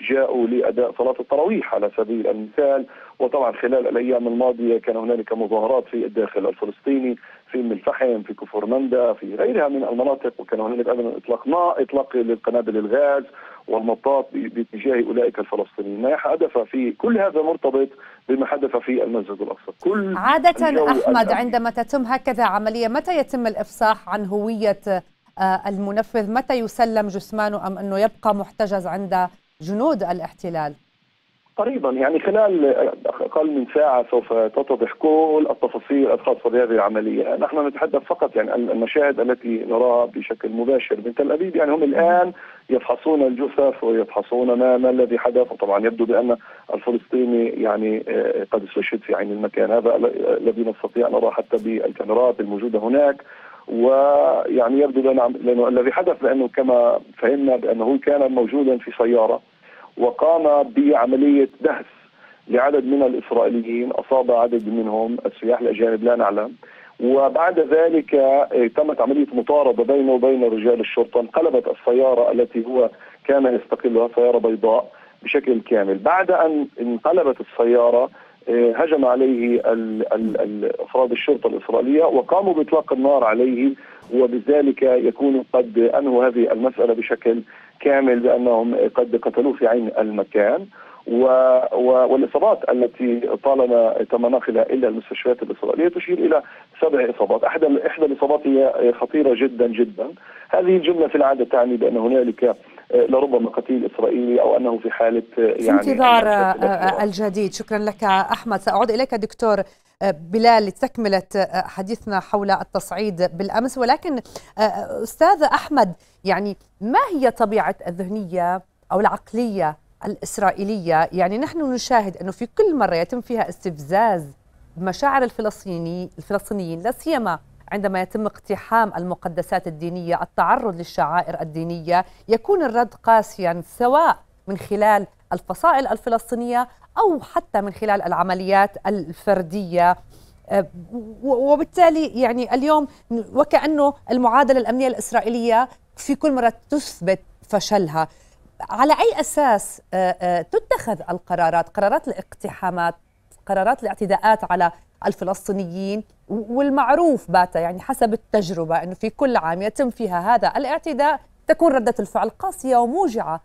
جاءوا لاداء صلاه التراويح على سبيل المثال وطبعا خلال الايام الماضيه كان هنالك مظاهرات في الداخل الفلسطيني في ام الفحم في كفر مندا في غيرها من المناطق وكان هنالك ايضا اطلاق نار اطلاق للقنابل الغاز والمطاط باتجاه اولئك الفلسطينيين ما حدث في كل هذا مرتبط بما حدث في المسجد الاقصى كل عاده احمد عندما تتم هكذا عمليه متى يتم الافصاح عن هويه آه، المنفذ متى يسلم جثمانه ام انه يبقى محتجز عند جنود الاحتلال قريبا يعني خلال اقل من ساعه سوف تتضح كل التفاصيل الخاصه بهذه العمليه، نحن نتحدث فقط يعني المشاهد التي نراها بشكل مباشر من تل ابيب يعني هم الان يفحصون الجثث ويفحصون ما ما الذي حدث وطبعا يبدو بان الفلسطيني يعني آه، قد استشهد في عين المكان هذا الذي نستطيع ان نراه حتى بالكاميرات الموجوده هناك ويعني يبدو لنا لانه الذي حدث لانه كما فهمنا بانه كان موجودا في سياره وقام بعمليه دهس لعدد من الاسرائيليين اصاب عدد منهم السياح الاجانب لا نعلم وبعد ذلك آه، تمت عمليه مطارده بينه وبين رجال الشرطه انقلبت السياره التي هو كان يستقلها سياره بيضاء بشكل كامل بعد ان انقلبت السياره آه، هجم عليه افراد الشرطه الاسرائيليه وقاموا باطلاق النار عليه وبذلك يكونوا قد انهوا هذه المساله بشكل كامل بانهم قد قتلوه في عين المكان و... و... والاصابات التي طالما تم نقلها الى المستشفيات الاسرائيليه تشير الى سبع اصابات، احدى احدى الاصابات هي خطيره جدا جدا، هذه الجمله في العاده تعني بان هنالك لربما قتيل إسرائيلي أو أنه في حالة آه، يعني في انتظار آه، آه، الجديد شكرا لك أحمد سأعود إليك دكتور بلال لتكملة حديثنا حول التصعيد بالأمس ولكن أستاذ أحمد يعني ما هي طبيعة الذهنية أو العقلية الإسرائيلية يعني نحن نشاهد أنه في كل مرة يتم فيها استفزاز مشاعر الفلسطيني الفلسطينيين لا سيما عندما يتم اقتحام المقدسات الدينية التعرض للشعائر الدينية يكون الرد قاسيا سواء من خلال الفصائل الفلسطينية أو حتى من خلال العمليات الفردية أه، وبالتالي يعني اليوم وكأنه المعادلة الأمنية الإسرائيلية في كل مرة تثبت فشلها على أي أساس أه، أه، تتخذ القرارات قرارات الاقتحامات قرارات الاعتداءات على الفلسطينيين والمعروف بات يعني حسب التجربة أنه في كل عام يتم فيها هذا الاعتداء تكون ردة الفعل قاسية وموجعة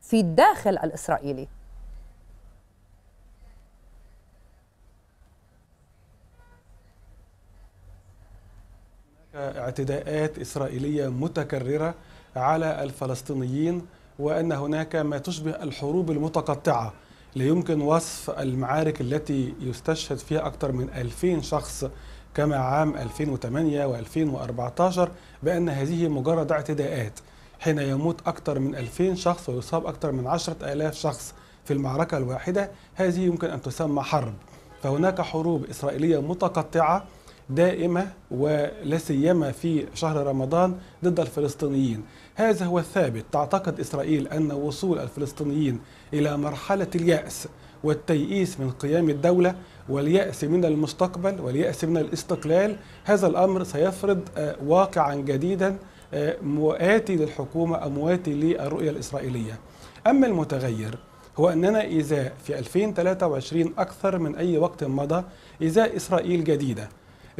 في الداخل الإسرائيلي اعتداءات إسرائيلية متكررة على الفلسطينيين وأن هناك ما تشبه الحروب المتقطعة لا يمكن وصف المعارك التي يستشهد فيها أكثر من 2000 شخص كما عام 2008 و2014 بأن هذه مجرد اعتداءات حين يموت أكثر من 2000 شخص ويصاب أكثر من 10000 شخص في المعركة الواحدة هذه يمكن أن تسمى حرب فهناك حروب إسرائيلية متقطعة دائمة ولا سيما في شهر رمضان ضد الفلسطينيين هذا هو الثابت تعتقد إسرائيل أن وصول الفلسطينيين إلى مرحلة اليأس والتيئيس من قيام الدولة واليأس من المستقبل واليأس من الاستقلال هذا الأمر سيفرض آه، واقعا جديدا آه، مواتي للحكومة أو مواتي للرؤية الإسرائيلية أما المتغير هو أننا إذا في 2023 أكثر من أي وقت مضى إذا إسرائيل جديدة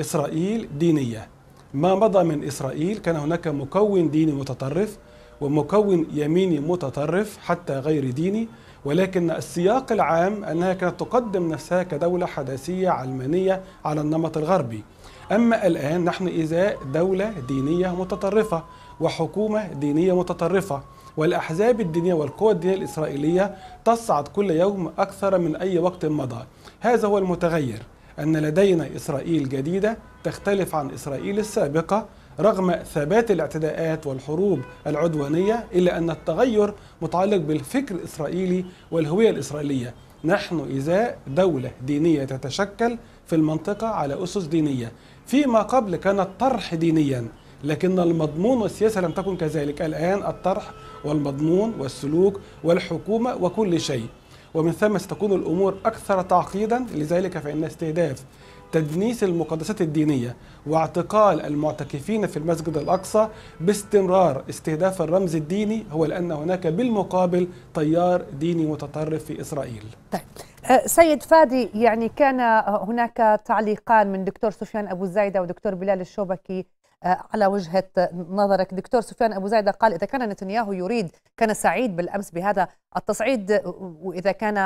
إسرائيل دينية ما مضى من إسرائيل كان هناك مكون ديني متطرف ومكون يميني متطرف حتى غير ديني ولكن السياق العام أنها كانت تقدم نفسها كدولة حداثية علمانية على النمط الغربي أما الآن نحن إذا دولة دينية متطرفة وحكومة دينية متطرفة والأحزاب الدينية والقوى الدينية الإسرائيلية تصعد كل يوم أكثر من أي وقت مضى هذا هو المتغير أن لدينا إسرائيل جديدة تختلف عن إسرائيل السابقة رغم ثبات الاعتداءات والحروب العدوانية إلا أن التغير متعلق بالفكر الإسرائيلي والهوية الإسرائيلية نحن إزاء دولة دينية تتشكل في المنطقة على أسس دينية فيما قبل كان الطرح دينيا لكن المضمون والسياسة لم تكن كذلك الآن الطرح والمضمون والسلوك والحكومة وكل شيء ومن ثم ستكون الأمور أكثر تعقيدا لذلك فإن استهداف تدنيس المقدسات الدينية واعتقال المعتكفين في المسجد الأقصى باستمرار استهداف الرمز الديني هو لأن هناك بالمقابل تيار ديني متطرف في إسرائيل طيب. أه، سيد فادي يعني كان هناك تعليقان من دكتور سفيان أبو زايدة ودكتور بلال الشوبكي آه، على وجهة نظرك دكتور سفيان أبو زايدة قال إذا كان نتنياهو يريد كان سعيد بالأمس بهذا التصعيد وإذا كان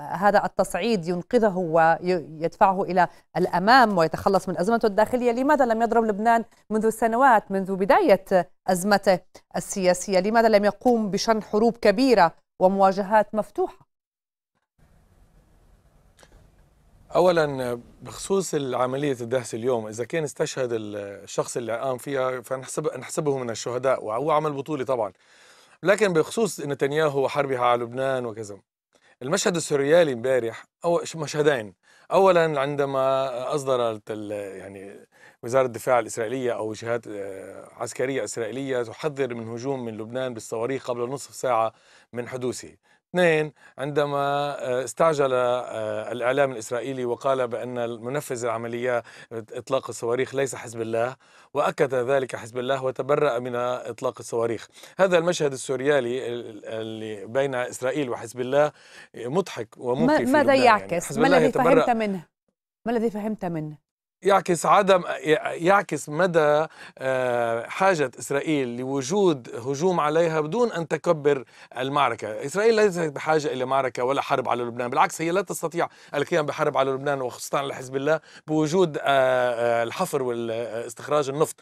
هذا التصعيد ينقذه ويدفعه إلى الأمام ويتخلص من أزمته الداخلية لماذا لم يضرب لبنان منذ سنوات منذ بداية أزمته السياسية لماذا لم يقوم بشن حروب كبيرة ومواجهات مفتوحة اولا بخصوص عمليه الدهس اليوم اذا كان استشهد الشخص اللي قام فيها فنحسب نحسبه من الشهداء وهو عمل بطولي طبعا لكن بخصوص نتنياهو وحربها على لبنان وكذا المشهد السريالي امبارح او مشهدين اولا عندما اصدرت يعني وزاره الدفاع الاسرائيليه او جهات آه، عسكريه اسرائيليه تحذر من هجوم من لبنان بالصواريخ قبل نصف ساعه من حدوثه اثنين عندما آه، استعجل آه، الإعلام الإسرائيلي وقال بأن المنفذ العملية إطلاق الصواريخ ليس حزب الله وأكد ذلك حزب الله وتبرأ من إطلاق الصواريخ هذا المشهد السوريالي اللي بين إسرائيل وحزب الله مضحك ومخيف ماذا يعني. يعكس؟ يعني ما الذي فهمت منه؟ ما الذي فهمت منه؟ يعكس عدم يعكس مدى آه، حاجة إسرائيل لوجود هجوم عليها بدون أن تكبر المعركة إسرائيل ليست بحاجة إلى معركة ولا حرب على لبنان بالعكس هي لا تستطيع القيام بحرب على لبنان وخصوصا على حزب الله بوجود آه، آه، الحفر واستخراج النفط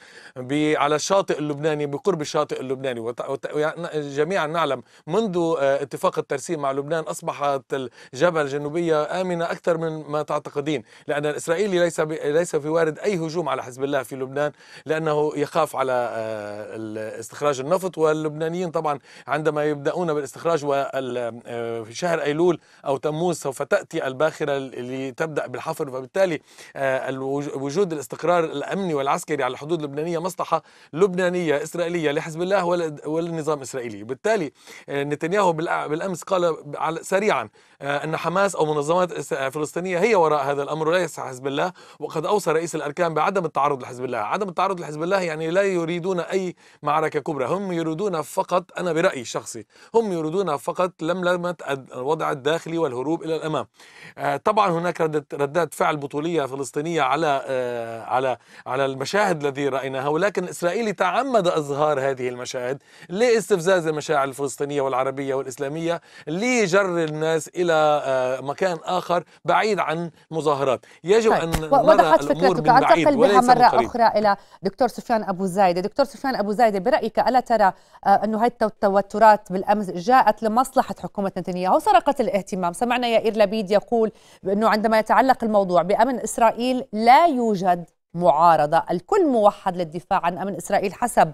على الشاطئ اللبناني بقرب الشاطئ اللبناني يعني جميعا نعلم منذ اتفاق الترسيم مع لبنان أصبحت الجبهة الجنوبية آمنة أكثر من ما تعتقدين لأن الإسرائيلي ليس ليس في وارد أي هجوم على حزب الله في لبنان لأنه يخاف على آه، استخراج النفط واللبنانيين طبعا عندما يبدأون بالاستخراج آه، في شهر أيلول أو تموز سوف تأتي الباخرة لتبدأ بالحفر فبالتالي آه، وجود الاستقرار الأمني والعسكري على الحدود اللبنانية مصلحة لبنانية إسرائيلية لحزب الله وللنظام الإسرائيلي بالتالي نتنياهو بالأمس قال سريعا آه، أن حماس أو منظمات آه، فلسطينية هي وراء هذا الأمر وليس حزب الله وقد أوصى رئيس الأركان بعدم التعرض لحزب الله عدم التعرض لحزب الله يعني لا يريدون أي معركة كبرى هم يريدون فقط أنا برأيي الشخصي هم يريدون فقط لملمة الوضع الداخلي والهروب إلى الأمام آه، طبعا هناك ردات فعل بطولية فلسطينية على على على المشاهد الذي رأيناها ولكن الإسرائيلي تعمد إظهار هذه المشاهد لاستفزاز المشاعر الفلسطينية والعربية والإسلامية ليجر الناس إلى إلى آه، مكان آخر بعيد عن مظاهرات يجب طيب. أن وضحت فكرتك أنتقل بها مرة قريب. أخرى إلى دكتور سفيان أبو زايدة دكتور سفيان أبو زايدة برأيك ألا ترى آه، أنه هاي التوترات بالأمس جاءت لمصلحة حكومة نتنياهو سرقت الاهتمام سمعنا اير لبيد يقول بأنه عندما يتعلق الموضوع بأمن إسرائيل لا يوجد معارضة الكل موحد للدفاع عن أمن إسرائيل حسب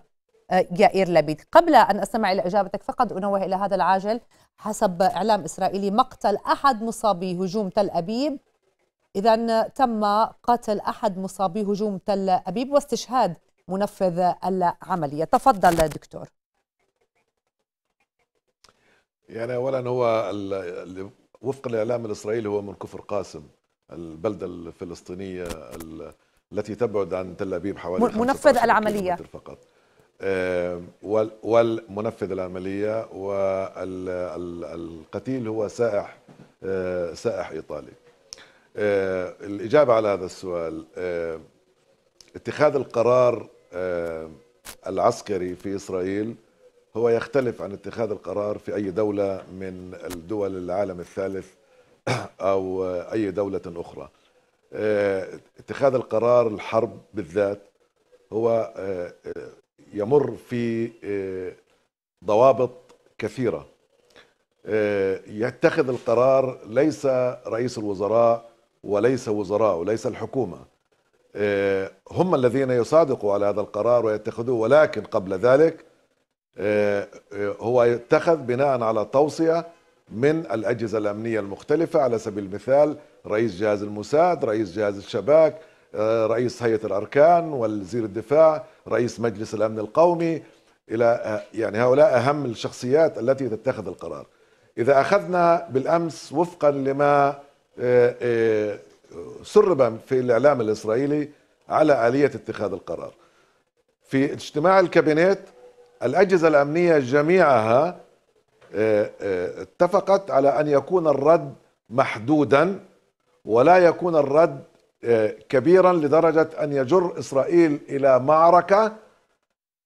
يائير لبيد قبل أن أستمع إلى إجابتك فقط أنوه إلى هذا العاجل حسب إعلام إسرائيلي مقتل أحد مصابي هجوم تل أبيب إذا تم قتل أحد مصابي هجوم تل أبيب واستشهاد منفذ العملية تفضل دكتور يعني اولا هو وفق الاعلام الاسرائيلي هو من كفر قاسم البلده الفلسطينيه التي تبعد عن تل ابيب حوالي منفذ العمليه فقط آه، والمنفذ العمليه والقتيل هو سائح آه، سائح ايطالي آه، الاجابه على هذا السؤال اتخاذ القرار العسكري في اسرائيل هو يختلف عن اتخاذ القرار في اي دوله من الدول العالم الثالث او اي دوله اخرى اتخاذ القرار الحرب بالذات هو يمر في آه، ضوابط كثيره آه، يتخذ القرار ليس رئيس الوزراء وليس وزراء وليس الحكومه آه، هم الذين يصادقوا على هذا القرار ويتخذوه ولكن قبل ذلك هو يتخذ بناء على توصيه من الاجهزه الامنيه المختلفه على سبيل المثال رئيس جهاز الموساد، رئيس جهاز الشباك، رئيس هيئه الاركان وزير الدفاع رئيس مجلس الامن القومي الى يعني هؤلاء اهم الشخصيات التي تتخذ القرار. اذا اخذنا بالامس وفقا لما آه، آه، سرب في الاعلام الاسرائيلي على اليه اتخاذ القرار. في اجتماع الكابينيت الاجهزه الامنيه جميعها آه، اتفقت على ان يكون الرد محدودا ولا يكون الرد كبيرا لدرجة أن يجر إسرائيل إلى معركة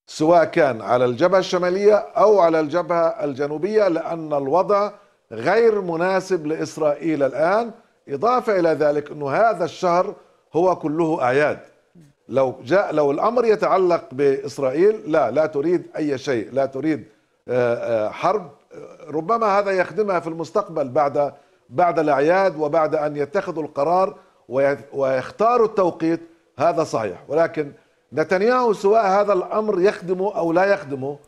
سواء كان على الجبهة الشمالية أو على الجبهة الجنوبية لأن الوضع غير مناسب لإسرائيل الآن إضافة إلى ذلك أن هذا الشهر هو كله أعياد لو جاء لو الأمر يتعلق بإسرائيل لا لا تريد أي شيء لا تريد آه، آه، حرب ربما هذا يخدمها في المستقبل بعد بعد الأعياد وبعد أن يتخذوا القرار ويختاروا التوقيت هذا صحيح ولكن نتنياهو سواء هذا الامر يخدمه او لا يخدمه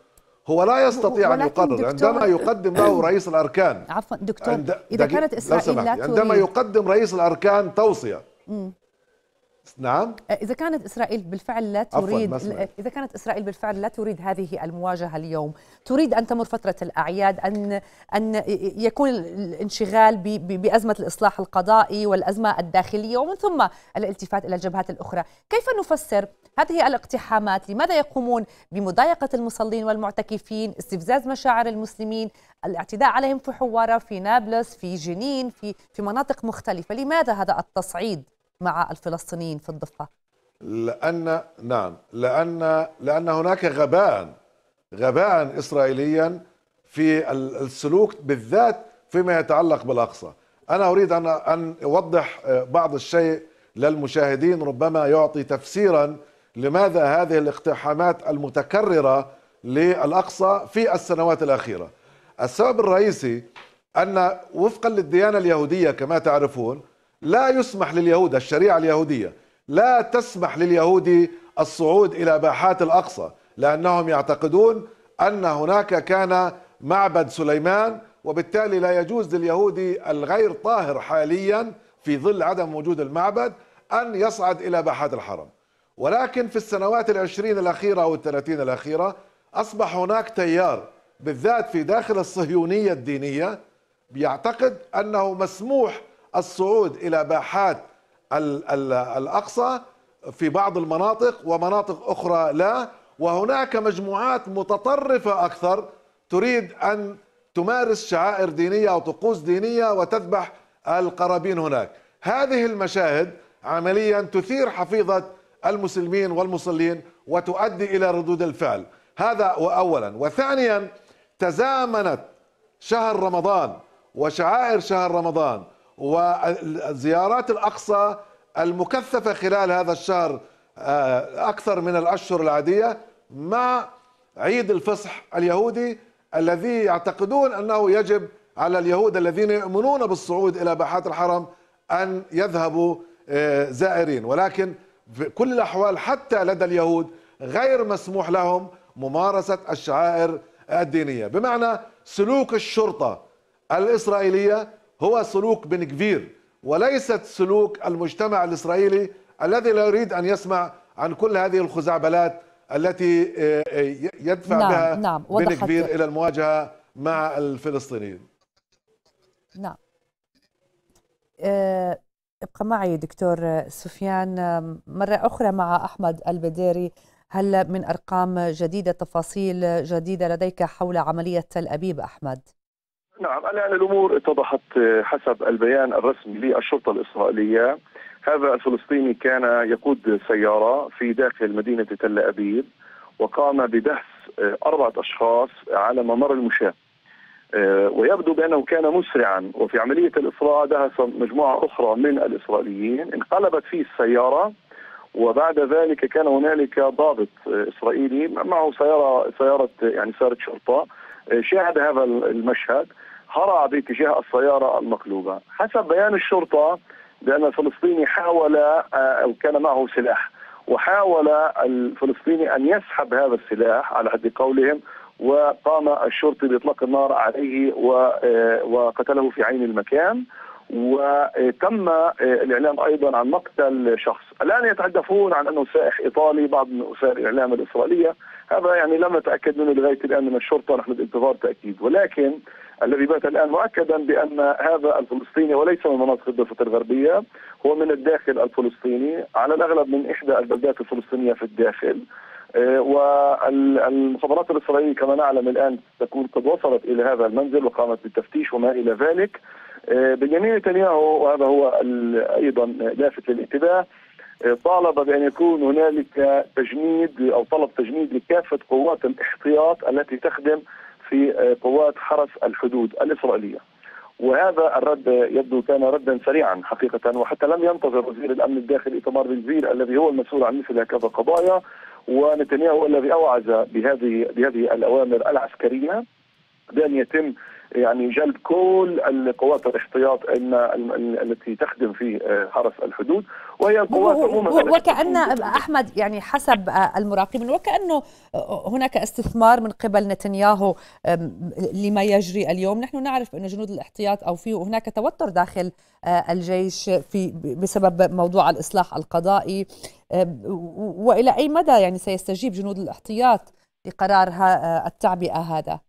هو لا يستطيع ان يقرر عندما يقدم له رئيس الاركان عفوا دكتور عند... اذا كانت اسرائيل لا تريد عندما يقدم رئيس الاركان توصيه نعم أه، اذا كانت اسرائيل بالفعل لا تريد أه، اذا كانت اسرائيل بالفعل لا تريد هذه المواجهه اليوم تريد ان تمر فتره الاعياد ان ان يكون الانشغال بازمه الاصلاح القضائي والازمه الداخليه ومن ثم الالتفات الى الجبهات الاخرى كيف نفسر هذه الاقتحامات لماذا يقومون بمضايقه المصلين والمعتكفين استفزاز مشاعر المسلمين الاعتداء عليهم في حواره في نابلس في جنين في في مناطق مختلفه لماذا هذا التصعيد مع الفلسطينيين في الضفة لأن نعم لأن لأن هناك غباء غباء إسرائيليا في السلوك بالذات فيما يتعلق بالأقصى أنا أريد أن أن أوضح آه، بعض الشيء للمشاهدين ربما يعطي تفسيرا لماذا هذه الاقتحامات المتكررة للأقصى في السنوات الأخيرة السبب الرئيسي أن وفقا للديانة اليهودية كما تعرفون لا يسمح لليهود الشريعة اليهودية لا تسمح لليهودي الصعود إلى باحات الأقصى لأنهم يعتقدون أن هناك كان معبد سليمان وبالتالي لا يجوز لليهودي الغير طاهر حاليا في ظل عدم وجود المعبد أن يصعد إلى باحات الحرم ولكن في السنوات العشرين الأخيرة أو الثلاثين الأخيرة أصبح هناك تيار بالذات في داخل الصهيونية الدينية يعتقد أنه مسموح الصعود إلى باحات الأقصى في بعض المناطق ومناطق أخرى لا وهناك مجموعات متطرفة أكثر تريد أن تمارس شعائر دينية أو طقوس دينية وتذبح القرابين هناك هذه المشاهد عمليا تثير حفيظة المسلمين والمصلين وتؤدي إلى ردود الفعل هذا وأولا وثانيا تزامنت شهر رمضان وشعائر شهر رمضان وزيارات الأقصى المكثفة خلال هذا الشهر آه، أكثر من الأشهر العادية مع عيد الفصح اليهودي الذي يعتقدون أنه يجب على اليهود الذين يؤمنون بالصعود إلى باحات الحرم أن يذهبوا آه، زائرين ولكن في كل الأحوال حتى لدى اليهود غير مسموح لهم ممارسة الشعائر الدينية بمعنى سلوك الشرطة الإسرائيلية هو سلوك بن كبير وليست سلوك المجتمع الإسرائيلي الذي لا يريد أن يسمع عن كل هذه الخزعبلات التي آه، آه، يدفع نعم بها نعم بن كبير إلى المواجهة مع الفلسطينيين نعم آه، ابقى معي دكتور سفيان مرة أخرى مع أحمد البديري هل من أرقام جديدة تفاصيل جديدة لديك حول عملية تل أبيب أحمد؟ نعم الان الامور اتضحت آه، حسب البيان الرسمي للشرطه الاسرائيليه هذا الفلسطيني كان يقود سياره في داخل مدينه تل ابيب وقام بدهس آه، اربعه اشخاص على ممر المشاه آه، ويبدو بانه كان مسرعا وفي عمليه الاسراء دهس مجموعه اخرى من الاسرائيليين انقلبت فيه السياره وبعد ذلك كان هنالك ضابط اسرائيلي معه سياره سياره يعني سياره شرطه شاهد هذا المشهد هرع باتجاه السيارة المقلوبة حسب بيان الشرطة بأن الفلسطيني حاول آه، أو كان معه سلاح وحاول الفلسطيني أن يسحب هذا السلاح على حد قولهم وقام الشرطي باطلاق النار عليه آه، وقتله في عين المكان وتم آه، الاعلام ايضا عن مقتل شخص، الان يتحدثون عن انه سائح ايطالي، بعض من وسائل الاعلام الاسرائيليه هذا يعني لم نتاكد منه لغايه الان من الشرطه نحن بانتظار تاكيد ولكن الذي بات الان مؤكدا بان هذا الفلسطيني وليس من مناطق الضفه الغربيه هو من الداخل الفلسطيني على الاغلب من احدى البلدات الفلسطينيه في الداخل آه، والمخابرات الاسرائيليه كما نعلم الان تكون قد وصلت الى هذا المنزل وقامت بالتفتيش وما الى ذلك آه، بنيامين نتنياهو وهذا هو ايضا لافت للانتباه طالب بان يكون هنالك تجنيد او طلب تجنيد لكافه قوات الاحتياط التي تخدم في آه، قوات حرس الحدود الاسرائيليه. وهذا الرد يبدو كان ردا سريعا حقيقه وحتى لم ينتظر وزير الامن الداخلي ايتمار بن زير الذي هو المسؤول عن مثل هكذا قضايا ونتنياهو الذي اوعز بهذه بهذه الاوامر العسكريه بان يتم يعني جلب كل القوات الاحتياط ان التي تخدم في آه، حرس الحدود وهي القوات عموما وكان احمد يعني حسب آه، المراقبين وكانه آه، هناك استثمار من قبل نتنياهو لما يجري اليوم نحن نعرف ان جنود الاحتياط او في هناك توتر داخل الجيش في بسبب موضوع الاصلاح القضائي والى اي مدى يعني سيستجيب جنود الاحتياط لقرار التعبئه هذا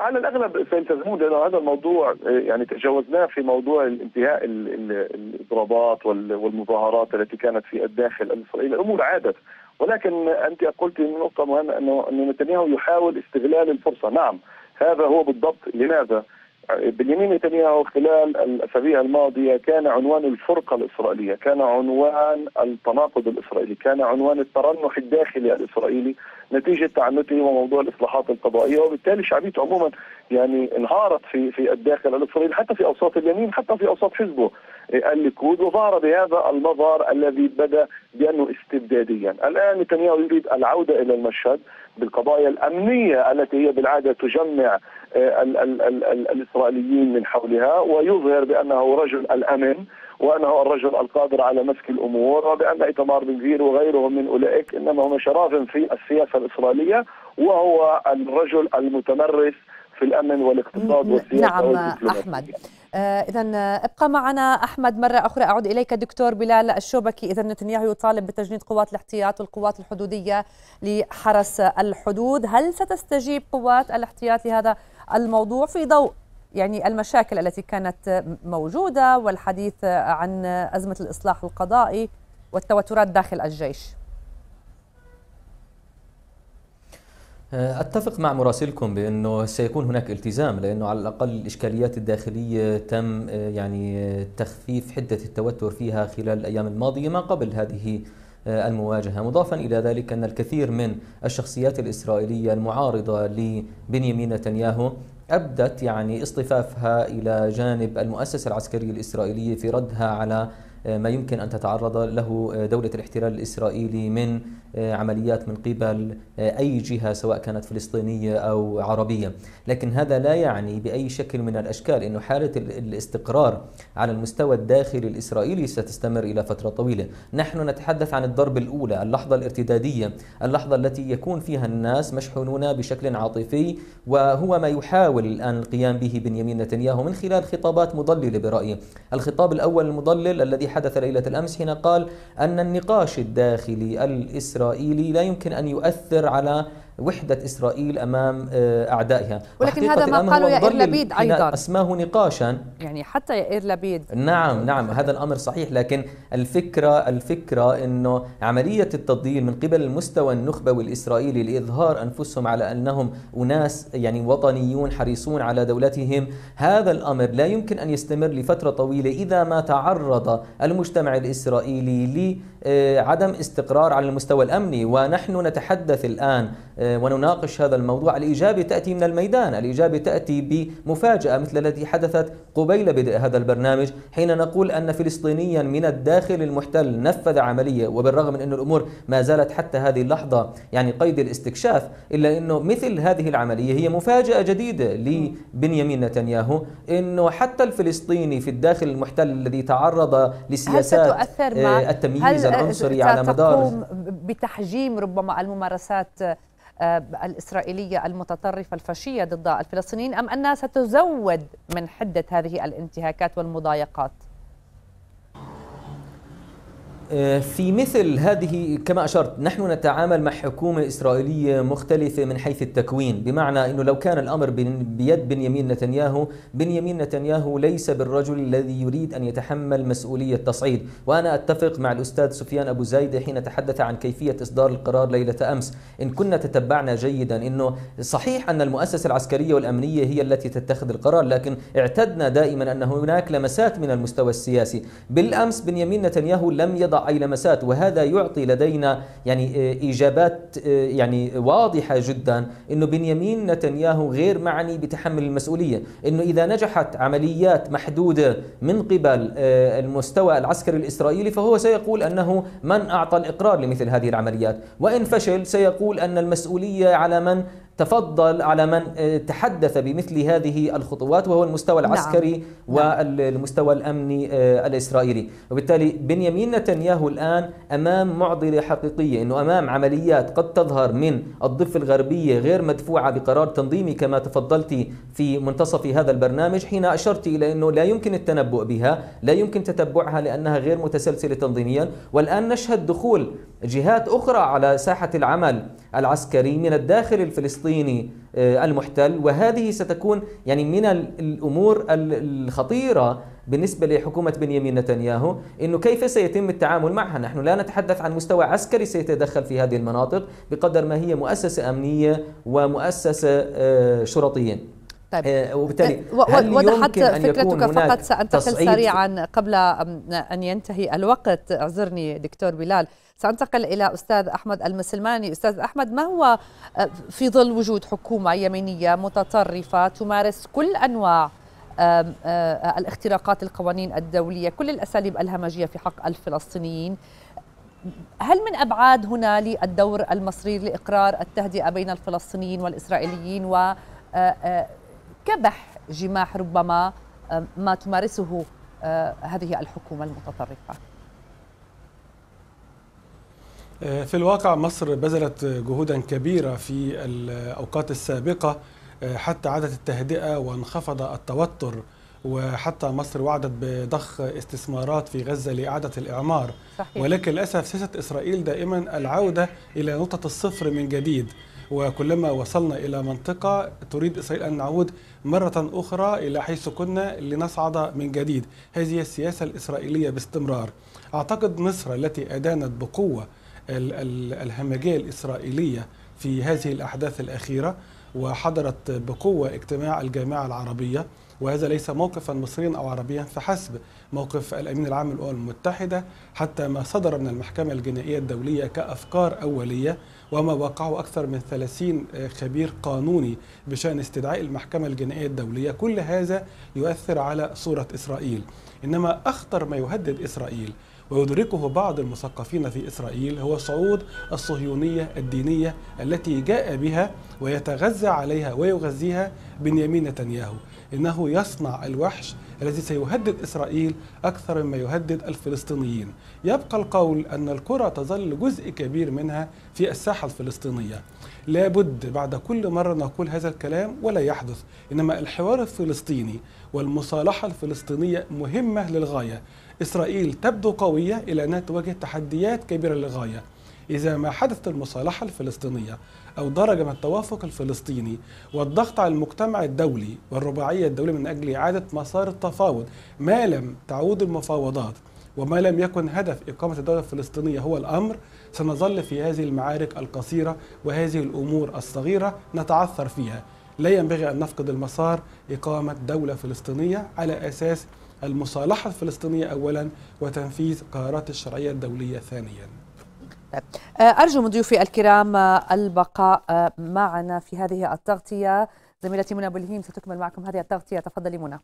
على الاغلب فيلتزمون لانه هذا الموضوع آه، يعني تجاوزناه في موضوع انتهاء الاضرابات والمظاهرات التي كانت في الداخل الاسرائيلي الامور عادت ولكن انت قلت نقطه مهمه انه نتنياهو يحاول استغلال الفرصه نعم هذا هو بالضبط لماذا؟ بنيامين نتنياهو خلال الاسابيع الماضيه كان عنوان الفرقه الاسرائيليه، كان عنوان التناقض الاسرائيلي، كان عنوان الترنح الداخلي الاسرائيلي نتيجه تعنته وموضوع الاصلاحات القضائيه، وبالتالي شعبيته عموما يعني انهارت في في الداخل الاسرائيلي حتى في اوساط اليمين حتى في اوساط حزبه آه، الليكود وظهر بهذا المظهر الذي بدا بانه استبداديا، الان نتنياهو يريد العوده الى المشهد بالقضايا الامنيه التي هي بالعاده تجمع آه، ال ال ال الاسرائيليين من حولها ويظهر بانه رجل الامن وانه الرجل القادر على مسك الامور وبان ايتمار بن غير وغيرهم من اولئك انما هم شراذم في السياسه الاسرائيليه وهو الرجل المتمرس في الامن والاقتصاد والسياسه نعم احمد آه، إذا آه، ابقى معنا أحمد مرة أخرى أعود إليك دكتور بلال الشوبكي إذا نتنياهو يطالب بتجنيد قوات الاحتياط والقوات الحدودية لحرس الحدود هل ستستجيب قوات الاحتياط لهذا الموضوع في ضوء يعني المشاكل التي كانت موجودة والحديث عن أزمة الإصلاح القضائي والتوترات داخل الجيش آه، أتفق مع مراسلكم بأنه سيكون هناك التزام لأنه على الأقل الإشكاليات الداخلية تم آه، يعني آه، تخفيف حدة التوتر فيها خلال الأيام الماضية ما قبل هذه المواجهة مضافا إلى ذلك أن الكثير من الشخصيات الإسرائيلية المعارضة لبنيامين نتنياهو أبدت يعني اصطفافها إلى جانب المؤسسة العسكرية الإسرائيلية في ردها على آه، ما يمكن أن تتعرض له آه، دولة الاحتلال الإسرائيلي من آه، عمليات من قبل أي جهة سواء كانت فلسطينية أو عربية لكن هذا لا يعني بأي شكل من الأشكال أن حالة الاستقرار على المستوى الداخلي الإسرائيلي ستستمر إلى فترة طويلة نحن نتحدث عن الضرب الأولى اللحظة الارتدادية اللحظة التي يكون فيها الناس مشحونون بشكل عاطفي وهو ما يحاول الآن القيام به بنيامين نتنياهو من خلال خطابات مضللة برأيي الخطاب الأول المضلل الذي حدث ليلة الأمس حين قال أن النقاش الداخلي الإسرائيلي لا يمكن أن يؤثر على وحدة إسرائيل أمام آه، أعدائها ولكن هذا ما قاله يائر لبيد أيضا أسماه نقاشا يعني حتى يائر لبيد نعم نعم هذا الأمر صحيح لكن الفكرة الفكرة أنه عملية التضليل من قبل المستوى النخبوي الإسرائيلي لإظهار أنفسهم على أنهم أناس يعني وطنيون حريصون على دولتهم هذا الأمر لا يمكن أن يستمر لفترة طويلة إذا ما تعرض المجتمع الإسرائيلي آه، عدم استقرار على المستوى الأمني ونحن نتحدث الآن آه، ونناقش هذا الموضوع الإجابة تأتي من الميدان الإجابة تأتي بمفاجأة مثل التي حدثت قبيل بدء هذا البرنامج حين نقول أن فلسطينيا من الداخل المحتل نفذ عملية وبالرغم من أن الأمور ما زالت حتى هذه اللحظة يعني قيد الاستكشاف إلا أنه مثل هذه العملية هي مفاجأة جديدة لبنيامين نتنياهو أنه حتى الفلسطيني في الداخل المحتل الذي تعرض لسياسات آه، التمييز العنصري آه، آه، على مدار بتحجيم ربما الممارسات آه، الإسرائيلية المتطرفة الفاشية ضد الفلسطينيين أم أنها ستزود من حدة هذه الانتهاكات والمضايقات؟ آه، في مثل هذه كما أشرت نحن نتعامل مع حكومة إسرائيلية مختلفة من حيث التكوين بمعنى أنه لو كان الأمر بيد بنيامين نتنياهو بنيامين نتنياهو ليس بالرجل الذي يريد أن يتحمل مسؤولية التصعيد وأنا أتفق مع الأستاذ سفيان أبو زايد حين تحدث عن كيفية إصدار القرار ليلة أمس إن كنا تتبعنا جيدا أنه صحيح أن المؤسسة العسكرية والأمنية هي التي تتخذ القرار لكن اعتدنا دائما أن هناك لمسات من المستوى السياسي بالأمس بنيامين نتنياهو لم يضع اي لمسات وهذا يعطي لدينا يعني إجابات آه، آه، يعني واضحة جدا أنه بنيامين نتنياهو غير معني بتحمل المسؤولية أنه إذا نجحت عمليات محدودة من قبل آه، المستوى العسكري الإسرائيلي فهو سيقول أنه من أعطى الإقرار لمثل هذه العمليات وإن فشل سيقول أن المسؤولية على من تفضل على من آه، تحدث بمثل هذه الخطوات وهو المستوى نعم. العسكري نعم. والمستوى الأمني آه، الإسرائيلي وبالتالي بنيامين نتنياهو الآن أمام معضلة حقيقية أنه أمام عمليات قد تظهر من الضفة الغربية غير مدفوعة بقرار تنظيمي كما تفضلت في منتصف هذا البرنامج حين أشرت إلى أنه لا يمكن التنبؤ بها لا يمكن تتبعها لأنها غير متسلسلة تنظيميا والآن نشهد دخول جهات أخرى على ساحة العمل العسكري من الداخل الفلسطيني آه، المحتل وهذه ستكون يعني من الأمور الخطيرة بالنسبة لحكومة بنيامين نتنياهو أنه كيف سيتم التعامل معها نحن لا نتحدث عن مستوى عسكري سيتدخل في هذه المناطق بقدر ما هي مؤسسة أمنية ومؤسسة آه، شرطية طيب. آه، وبالتالي آه، هل وضحت فكرتك فقط سأنتقل سريعا قبل أن ينتهي الوقت اعذرني دكتور بلال سأنتقل إلى أستاذ أحمد المسلماني أستاذ أحمد ما هو آه، في ظل وجود حكومة يمينية متطرفة تمارس كل أنواع الاختراقات القوانين الدولية كل الأساليب الهمجية في حق الفلسطينيين هل من أبعاد هنا للدور المصري لإقرار التهدئة بين الفلسطينيين والإسرائيليين و كبح جماح ربما آه، ما تمارسه آه، هذه الحكومة المتطرفة آه، في الواقع مصر بذلت جهودا كبيرة في الأوقات السابقة حتى عادت التهدئة وانخفض التوتر وحتى مصر وعدت بضخ استثمارات في غزة لإعادة الإعمار صحيح. ولكن للأسف سياسة إسرائيل دائما العودة إلى نقطة الصفر من جديد وكلما وصلنا إلى منطقة تريد إسرائيل أن نعود مرة أخرى إلى حيث كنا لنصعد من جديد هذه السياسة الإسرائيلية باستمرار أعتقد مصر التي أدانت بقوة الهمجية الإسرائيلية في هذه الأحداث الأخيرة وحضرت بقوة اجتماع الجامعة العربية وهذا ليس موقفا مصريا أو عربيا فحسب موقف الأمين العام للأمم المتحدة حتى ما صدر من المحكمة الجنائية الدولية كأفكار أولية وما وقعه أكثر من 30 خبير قانوني بشأن استدعاء المحكمة الجنائية الدولية كل هذا يؤثر على صورة إسرائيل إنما أخطر ما يهدد إسرائيل ويدركه بعض المثقفين في إسرائيل هو صعود الصهيونية الدينية التي جاء بها ويتغذى عليها ويغذيها بنيامين نتنياهو إنه يصنع الوحش الذي سيهدد إسرائيل أكثر مما يهدد الفلسطينيين يبقى القول أن الكرة تظل جزء كبير منها في الساحة الفلسطينية لابد بعد كل مرة نقول هذا الكلام ولا يحدث إنما الحوار الفلسطيني والمصالحة الفلسطينية مهمة للغاية إسرائيل تبدو قوية إلى أنها تواجه تحديات كبيرة للغاية إذا ما حدثت المصالحة الفلسطينية أو درجة من التوافق الفلسطيني والضغط على المجتمع الدولي والرباعية الدولية من أجل إعادة مسار التفاوض ما لم تعود المفاوضات وما لم يكن هدف إقامة الدولة الفلسطينية هو الأمر سنظل في هذه المعارك القصيرة وهذه الأمور الصغيرة نتعثر فيها لا ينبغي أن نفقد المسار إقامة دولة فلسطينية على أساس المصالحة الفلسطينية أولا وتنفيذ قرارات الشرعية الدولية ثانيا آه، أرجو من ضيوفي الكرام آه، البقاء آه، معنا في هذه التغطية زميلتي منى بلهيم ستكمل معكم هذه التغطية تفضلي منى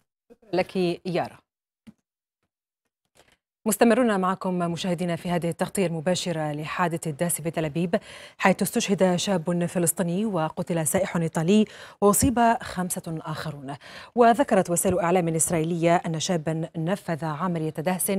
لك يارا مستمرون معكم مشاهدينا في هذه التغطية المباشرة لحادث الداس في تل أبيب حيث استشهد شاب فلسطيني وقتل سائح إيطالي وأصيب خمسة آخرون وذكرت وسائل إعلام إسرائيلية أن شابا نفذ عملية دهس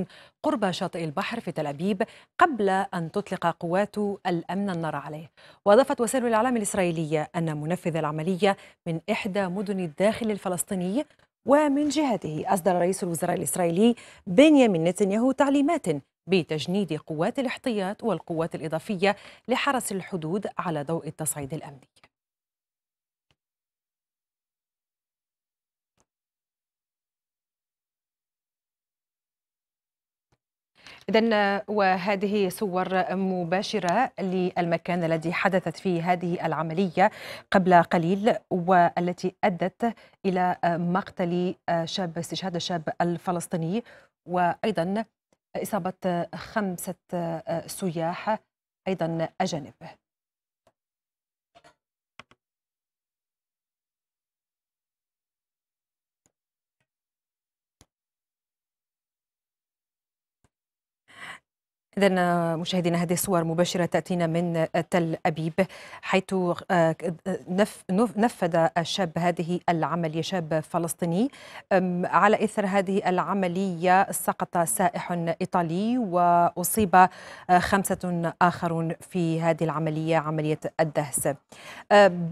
قرب شاطئ البحر في تل أبيب قبل أن تطلق قوات الأمن النار عليه وأضافت وسائل الإعلام الإسرائيلية أن منفذ العملية من إحدى مدن الداخل الفلسطيني ومن جهته أصدر رئيس الوزراء الإسرائيلي بنيامين نتنياهو تعليمات بتجنيد قوات الاحتياط والقوات الإضافية لحرس الحدود على ضوء التصعيد الأمني إذا وهذه صور مباشرة للمكان الذي حدثت فيه هذه العملية قبل قليل والتي أدت إلى آه، مقتل آه، شاب استشهاد الشاب الفلسطيني وأيضا إصابة خمسة آه، سياح أيضا أجانب إذا مشاهدينا هذه صور مباشرة تأتينا من تل أبيب حيث آه، نفذ الشاب هذه العملية شاب فلسطيني على إثر هذه العملية سقط سائح إيطالي وأصيب آه، خمسة آخرون في هذه العملية عملية الدهس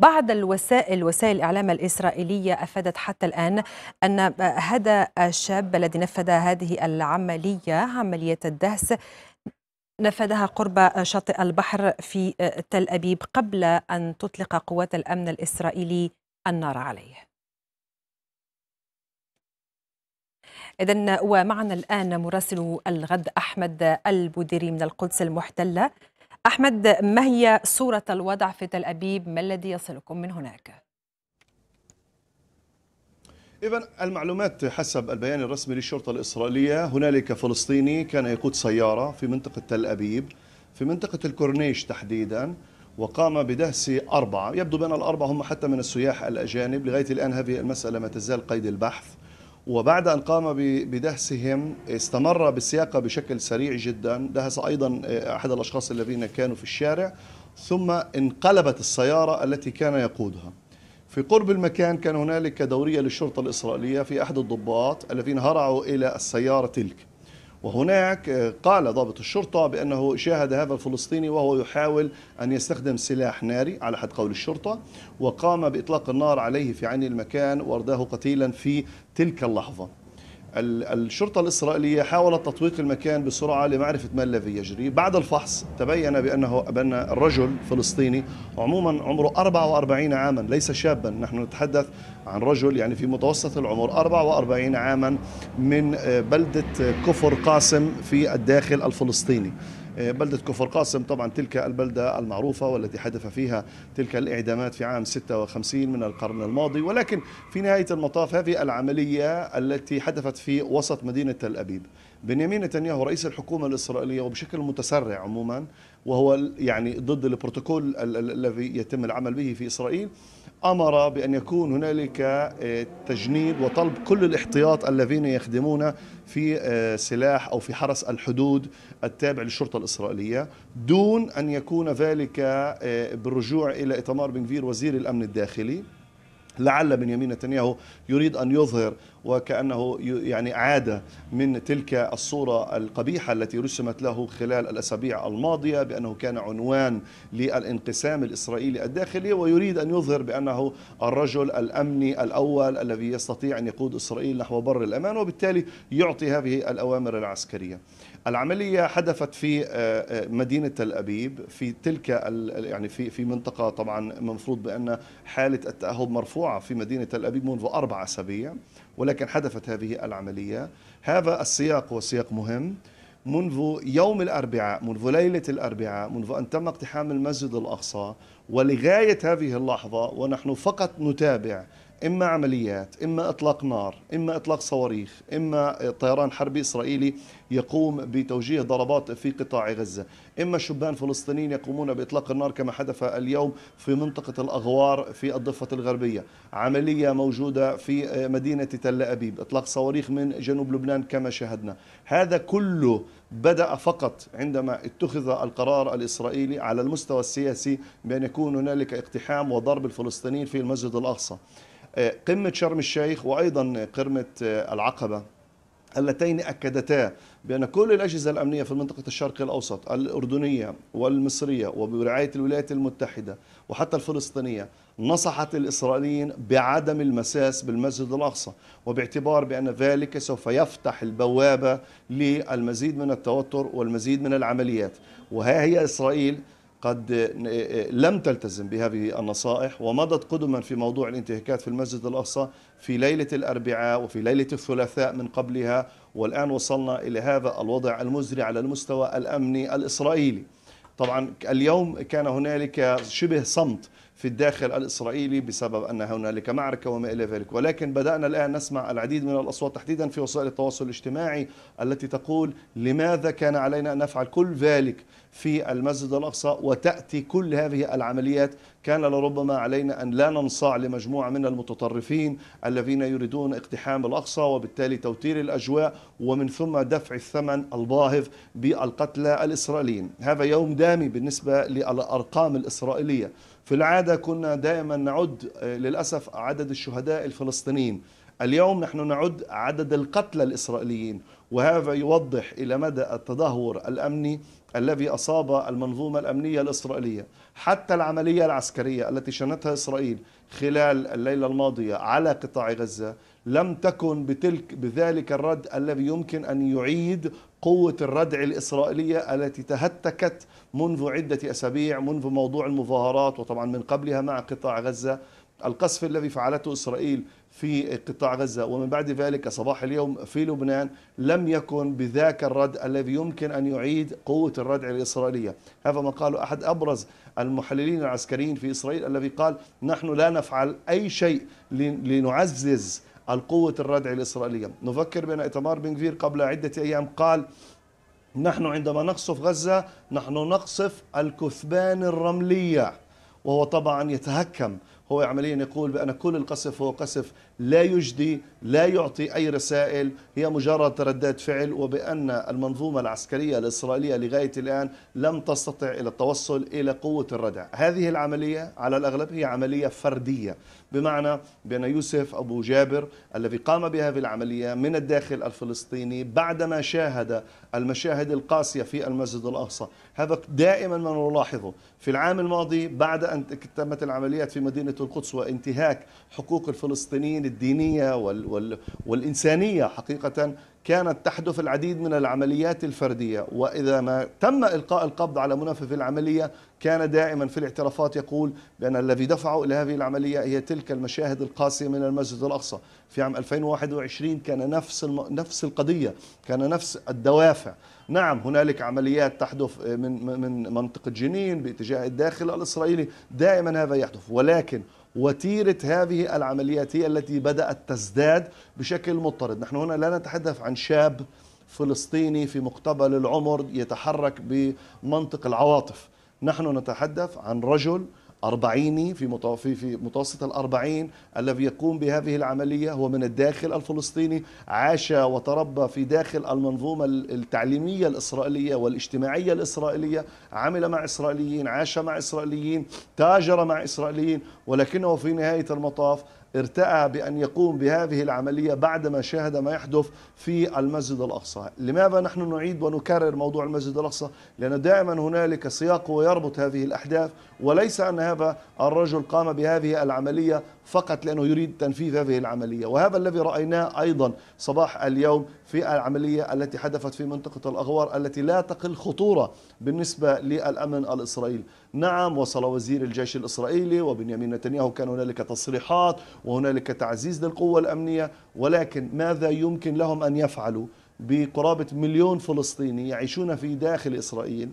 بعض الوسائل وسائل الإعلام الإسرائيلية أفادت حتى الآن أن آه، هذا الشاب الذي نفذ هذه العملية عملية الدهس نفذها قرب شاطئ البحر في آه، تل أبيب قبل أن تطلق قوات الأمن الإسرائيلي النار عليه إذا ومعنا الآن مراسل الغد أحمد البوديري من القدس المحتلة أحمد ما هي صورة الوضع في تل أبيب ما الذي يصلكم من هناك؟ إذا المعلومات حسب البيان الرسمي للشرطة الإسرائيلية هنالك فلسطيني كان يقود سيارة في منطقة تل أبيب في منطقة الكورنيش تحديدا وقام بدهس أربعة يبدو بأن الأربعة هم حتى من السياح الأجانب لغاية الآن هذه المسألة ما تزال قيد البحث وبعد أن قام بدهسهم استمر بالسياقة بشكل سريع جدا دهس أيضا آه، أحد الأشخاص الذين كانوا في الشارع ثم انقلبت السيارة التي كان يقودها في قرب المكان كان هنالك دورية للشرطة الإسرائيلية في أحد الضباط الذين هرعوا إلى السيارة تلك وهناك آه، قال ضابط الشرطة بأنه شاهد هذا الفلسطيني وهو يحاول أن يستخدم سلاح ناري على حد قول الشرطة وقام بإطلاق النار عليه في عين المكان وأرداه قتيلا في تلك اللحظة الشرطة الإسرائيلية حاولت تطويق المكان بسرعة لمعرفة ما الذي يجري بعد الفحص تبين بأنه بأن الرجل فلسطيني عموما عمره 44 عاما ليس شابا نحن نتحدث عن رجل يعني في متوسط العمر 44 عاما من بلدة كفر قاسم في الداخل الفلسطيني آه، بلدة كفر قاسم طبعا تلك البلدة المعروفة والتي حدث فيها تلك الإعدامات في عام 56 من القرن الماضي ولكن في نهاية المطاف هذه العملية التي حدثت في وسط مدينة تل أبيب بنيامين نتنياهو رئيس الحكومة الإسرائيلية وبشكل متسرع عموما وهو يعني ضد البروتوكول الذي يتم العمل به في إسرائيل امر بان يكون هنالك آه، تجنيد وطلب كل الاحتياط الذين يخدمون في آه، سلاح او في حرس الحدود التابع للشرطه الاسرائيليه دون ان يكون ذلك آه، بالرجوع الى ايتمار بن غفير وزير الامن الداخلي لعل بنيامين نتنياهو يريد ان يظهر وكانه يعني عاد من تلك الصوره القبيحه التي رسمت له خلال الاسابيع الماضيه بانه كان عنوان للانقسام الاسرائيلي الداخلي ويريد ان يظهر بانه الرجل الامني الاول الذي يستطيع ان يقود اسرائيل نحو بر الامان وبالتالي يعطي هذه الاوامر العسكريه. العمليه حدثت في آه، آه، مدينه تل ابيب في تلك يعني في في منطقه طبعا المفروض بان حاله التاهب مرفوعه في مدينه تل ابيب منذ اربع اسابيع ولكن حدثت هذه العمليه هذا السياق هو سياق مهم منذ يوم الاربعاء منذ ليله الاربعاء منذ ان تم اقتحام المسجد الاقصى ولغايه هذه اللحظه ونحن فقط نتابع اما عمليات اما اطلاق نار اما اطلاق صواريخ اما طيران حربي اسرائيلي يقوم بتوجيه ضربات في قطاع غزة إما شبان فلسطينيين يقومون بإطلاق النار كما حدث اليوم في منطقة الأغوار في الضفة الغربية عملية موجودة في مدينة تل أبيب إطلاق صواريخ من جنوب لبنان كما شاهدنا هذا كله بدأ فقط عندما اتخذ القرار الإسرائيلي على المستوى السياسي بأن يكون هنالك اقتحام وضرب الفلسطينيين في المسجد الأقصى قمة شرم الشيخ وأيضا قمة العقبة اللتين أكدتا بأن كل الأجهزة الأمنية في منطقة الشرق الأوسط الأردنية والمصرية وبرعاية الولايات المتحدة وحتى الفلسطينية نصحت الإسرائيليين بعدم المساس بالمسجد الأقصى وباعتبار بأن ذلك سوف يفتح البوابة للمزيد من التوتر والمزيد من العمليات وها هي إسرائيل قد إيه، إيه، لم تلتزم بهذه النصائح ومضت قدما في موضوع الانتهاكات في المسجد الأقصى في ليلة الأربعاء وفي ليلة الثلاثاء من قبلها والآن وصلنا إلى هذا الوضع المزري على المستوى الأمني الإسرائيلي طبعا اليوم كان هنالك شبه صمت في الداخل الإسرائيلي بسبب أن هنالك معركة وما إلى ذلك ولكن بدأنا الآن نسمع العديد من الأصوات تحديدا في وسائل التواصل الاجتماعي التي تقول لماذا كان علينا أن نفعل كل ذلك في المسجد الأقصى وتأتي كل هذه العمليات كان لربما علينا أن لا ننصاع لمجموعة من المتطرفين الذين يريدون اقتحام الأقصى وبالتالي توتير الأجواء ومن ثم دفع الثمن الباهظ بالقتلى الإسرائيليين هذا يوم دامي بالنسبة للأرقام الإسرائيلية في العادة كنا دائما نعد آه، للأسف عدد الشهداء الفلسطينيين اليوم نحن نعد عدد القتلى الإسرائيليين وهذا يوضح إلى مدى التدهور الأمني الذي أصاب المنظومة الأمنية الإسرائيلية حتى العملية العسكرية التي شنتها إسرائيل خلال الليلة الماضية على قطاع غزة لم تكن بتلك بذلك الرد الذي يمكن أن يعيد قوة الردع الإسرائيلية التي تهتكت منذ عدة أسابيع منذ موضوع المظاهرات وطبعا من قبلها مع قطاع غزة القصف الذي فعلته إسرائيل في قطاع غزة ومن بعد ذلك صباح اليوم في لبنان لم يكن بذاك الرد الذي يمكن أن يعيد قوة الردع الإسرائيلية هذا ما قاله أحد أبرز المحللين العسكريين في إسرائيل الذي قال نحن لا نفعل أي شيء لنعزز القوة الردع الإسرائيلية نفكر بأن إتمار بن غفير قبل عدة أيام قال نحن عندما نقصف غزة نحن نقصف الكثبان الرملية وهو طبعا يتهكم هو عمليا يقول بأن كل القصف هو قصف لا يجدي لا يعطي أي رسائل هي مجرد ردات فعل وبأن المنظومة العسكرية الإسرائيلية لغاية الآن لم تستطع إلى التوصل إلى قوة الردع هذه العملية على الأغلب هي عملية فردية بمعنى بأن يوسف أبو جابر الذي قام بهذه العملية من الداخل الفلسطيني بعدما شاهد المشاهد القاسية في المسجد الأقصى هذا دائما ما نلاحظه في العام الماضي بعد أن تمت العمليات في مدينة القدس وانتهاك حقوق الفلسطينيين الدينية وال وال والإنسانية حقيقة كانت تحدث العديد من العمليات الفردية وإذا ما تم إلقاء القبض على منفذ العملية كان دائما في الاعترافات يقول بأن الذي دفعه إلى هذه العملية هي تلك المشاهد القاسية من المسجد الأقصى في عام 2021 كان نفس الم... نفس القضية كان نفس الدوافع نعم هنالك عمليات تحدث من من منطقة جنين باتجاه الداخل الإسرائيلي دائما هذا يحدث ولكن وتيره هذه العمليات هي التي بدات تزداد بشكل مضطرد، نحن هنا لا نتحدث عن شاب فلسطيني في مقتبل العمر يتحرك بمنطق العواطف، نحن نتحدث عن رجل أربعيني في في متوسط الأربعين الذي يقوم بهذه العملية هو من الداخل الفلسطيني عاش وتربى في داخل المنظومة التعليمية الإسرائيلية والاجتماعية الإسرائيلية عمل مع إسرائيليين عاش مع إسرائيليين تاجر مع إسرائيليين ولكنه في نهاية المطاف ارتأى بأن يقوم بهذه العملية بعدما شاهد ما يحدث في المسجد الأقصى لماذا نحن نعيد ونكرر موضوع المسجد الأقصى لأن دائما هنالك سياق ويربط هذه الأحداث وليس أن هذا الرجل قام بهذه العملية فقط لأنه يريد تنفيذ هذه العملية وهذا الذي رأيناه أيضا صباح اليوم في العملية التي حدثت في منطقة الأغوار التي لا تقل خطورة بالنسبة للأمن الإسرائيلي نعم وصل وزير الجيش الإسرائيلي وبنيامين نتنياهو كان هنالك تصريحات وهنالك تعزيز للقوة الأمنية ولكن ماذا يمكن لهم أن يفعلوا بقرابة مليون فلسطيني يعيشون في داخل إسرائيل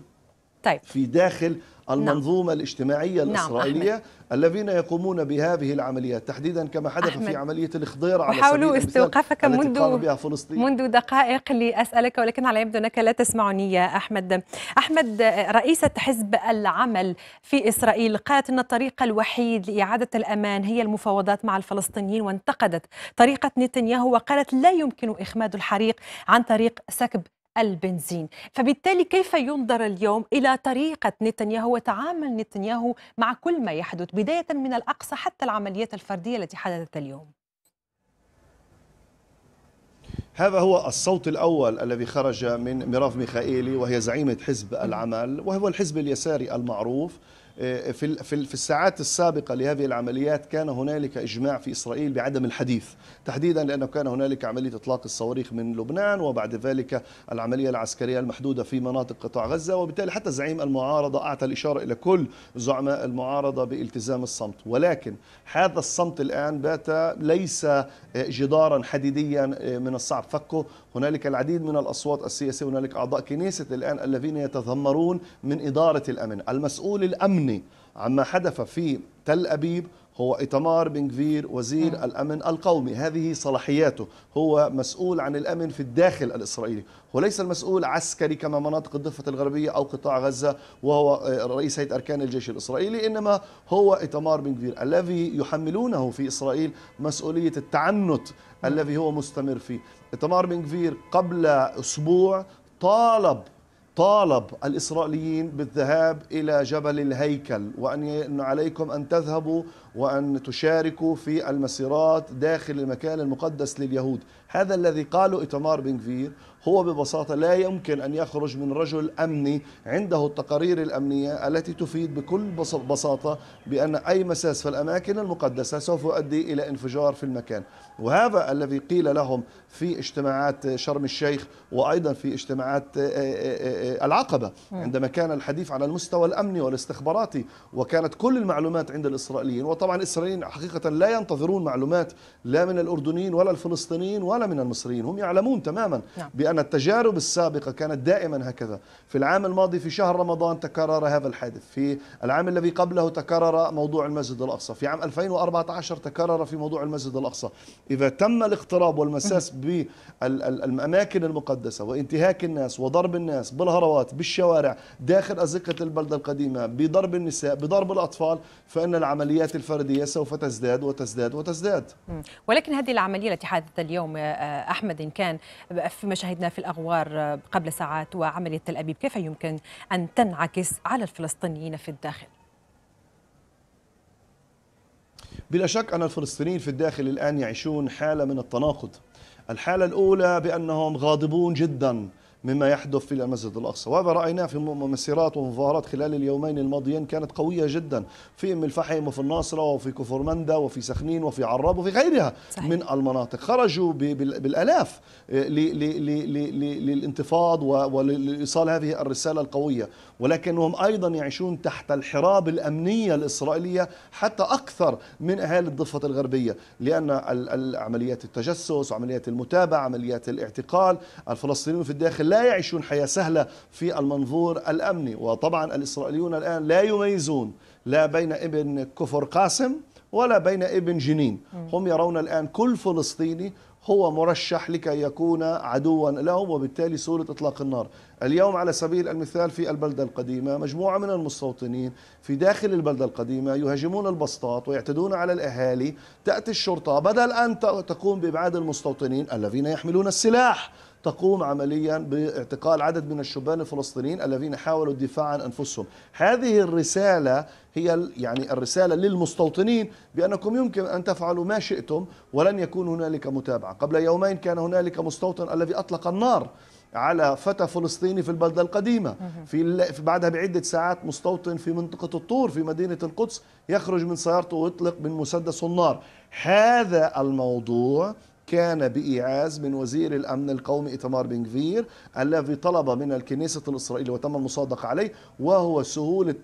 طيب. في داخل المنظومة نعم. الاجتماعية نعم، الإسرائيلية نعم. الذين يقومون بهذه العمليات تحديدا كما حدث أحمد. في عملية الإخضير على سبيل استوقفك منذ بها فلسطين. منذ دقائق لأسألك ولكن على يبدو أنك لا تسمعني يا أحمد أحمد رئيسة حزب العمل في إسرائيل قالت أن الطريق الوحيد لإعادة الأمان هي المفاوضات مع الفلسطينيين وانتقدت طريقة نتنياهو وقالت لا يمكن إخماد الحريق عن طريق سكب البنزين فبالتالي كيف ينظر اليوم إلى طريقة نتنياهو وتعامل نتنياهو مع كل ما يحدث بداية من الأقصى حتى العمليات الفردية التي حدثت اليوم هذا هو الصوت الأول الذي خرج من ميراف ميخائيلي وهي زعيمة حزب العمل وهو الحزب اليساري المعروف آه، في في الساعات السابقة لهذه العمليات كان هنالك إجماع في إسرائيل بعدم الحديث تحديدا لأنه كان هنالك عملية إطلاق الصواريخ من لبنان وبعد ذلك العملية العسكرية المحدودة في مناطق قطاع غزة وبالتالي حتى زعيم المعارضة أعطى الإشارة إلى كل زعماء المعارضة بالتزام الصمت ولكن هذا الصمت الآن بات ليس آه، جدارا حديديا آه، من الصعب فكه هنالك العديد من الأصوات السياسية هنالك أعضاء كنيسة الآن الذين يتذمرون من إدارة الأمن المسؤول الأمن يغني عما حدث في تل أبيب هو إتمار بن كفير وزير م. نعم. الأمن القومي هذه صلاحياته هو مسؤول عن الأمن في الداخل الإسرائيلي هو ليس المسؤول عسكري كما مناطق الضفة الغربية أو قطاع غزة وهو آه، رئيس هيئة أركان الجيش الإسرائيلي إنما هو إتمار بن كفير الذي يحملونه في إسرائيل مسؤولية التعنت م. الذي هو مستمر فيه إتمار بن كفير قبل أسبوع طالب طالب الإسرائيليين بالذهاب إلى جبل الهيكل وأن عليكم أن تذهبوا وأن تشاركوا في المسيرات داخل المكان المقدس لليهود هذا الذي قاله إيتمار بن هو ببساطة لا يمكن أن يخرج من رجل أمني عنده التقارير الأمنية التي تفيد بكل بساطة بأن أي مساس في الأماكن المقدسة سوف يؤدي إلى انفجار في المكان وهذا الذي قيل لهم في اجتماعات شرم الشيخ وأيضا في اجتماعات العقبة عندما كان الحديث على المستوى الأمني والاستخباراتي وكانت كل المعلومات عند الإسرائيليين وطبعا الإسرائيليين حقيقة لا ينتظرون معلومات لا من الأردنيين ولا الفلسطينيين ولا العالم من المصريين هم يعلمون تماما نعم. بأن التجارب السابقة كانت دائما هكذا في العام الماضي في شهر رمضان تكرر هذا الحادث في العام الذي قبله تكرر موضوع المسجد الأقصى في عام 2014 تكرر في موضوع المسجد الأقصى إذا تم الاقتراب والمساس بالأماكن المقدسة وانتهاك الناس وضرب الناس بالهروات بالشوارع داخل أزقة البلدة القديمة بضرب النساء بضرب الأطفال فإن العمليات الفردية سوف تزداد وتزداد وتزداد ولكن هذه العملية التي حدثت اليوم آه، أحمد إن كان في شاهدناه في الأغوار قبل ساعات وعملية تل أبيب كيف يمكن أن تنعكس على الفلسطينيين في الداخل؟ بلا شك أن الفلسطينيين في الداخل الآن يعيشون حالة من التناقض الحالة الأولى بأنهم غاضبون جداً مما يحدث في المسجد الأقصى وهذا رأيناه في مسيرات ومظاهرات خلال اليومين الماضيين كانت قوية جدا في أم الفحم وفي الناصرة وفي كفر وفي سخنين وفي عراب وفي غيرها صحيح. من المناطق خرجوا بالألاف للانتفاض ولإيصال هذه الرسالة القوية ولكنهم أيضا يعيشون تحت الحراب الأمنية الإسرائيلية حتى أكثر من أهالي الضفة الغربية لأن عمليات التجسس وعمليات المتابعة عمليات الاعتقال الفلسطينيون في الداخل لا يعيشون حياة سهلة في المنظور الأمني وطبعا الإسرائيليون الآن لا يميزون لا بين ابن كفر قاسم ولا بين ابن جنين هم يرون الآن كل فلسطيني هو مرشح لكي يكون عدوا لهم وبالتالي سورة إطلاق النار اليوم على سبيل المثال في البلدة القديمة مجموعة من المستوطنين في داخل البلدة القديمة يهاجمون البسطات ويعتدون على الأهالي تأتي الشرطة بدل أن تقوم بإبعاد المستوطنين الذين يحملون السلاح تقوم عمليا باعتقال عدد من الشبان الفلسطينيين الذين حاولوا الدفاع عن أنفسهم هذه الرسالة هي يعني الرسالة للمستوطنين بأنكم يمكن أن تفعلوا ما شئتم ولن يكون هنالك متابعة قبل يومين كان هنالك مستوطن الذي أطلق النار على فتى فلسطيني في البلدة القديمة في بعدها بعدة ساعات مستوطن في منطقة الطور في مدينة القدس يخرج من سيارته ويطلق من مسدس النار هذا الموضوع كان بإيعاز من وزير الأمن القومي إيتمار بن جفير الذي طلب من الكنيسة الإسرائيلية وتم المصادقة عليه وهو سهولة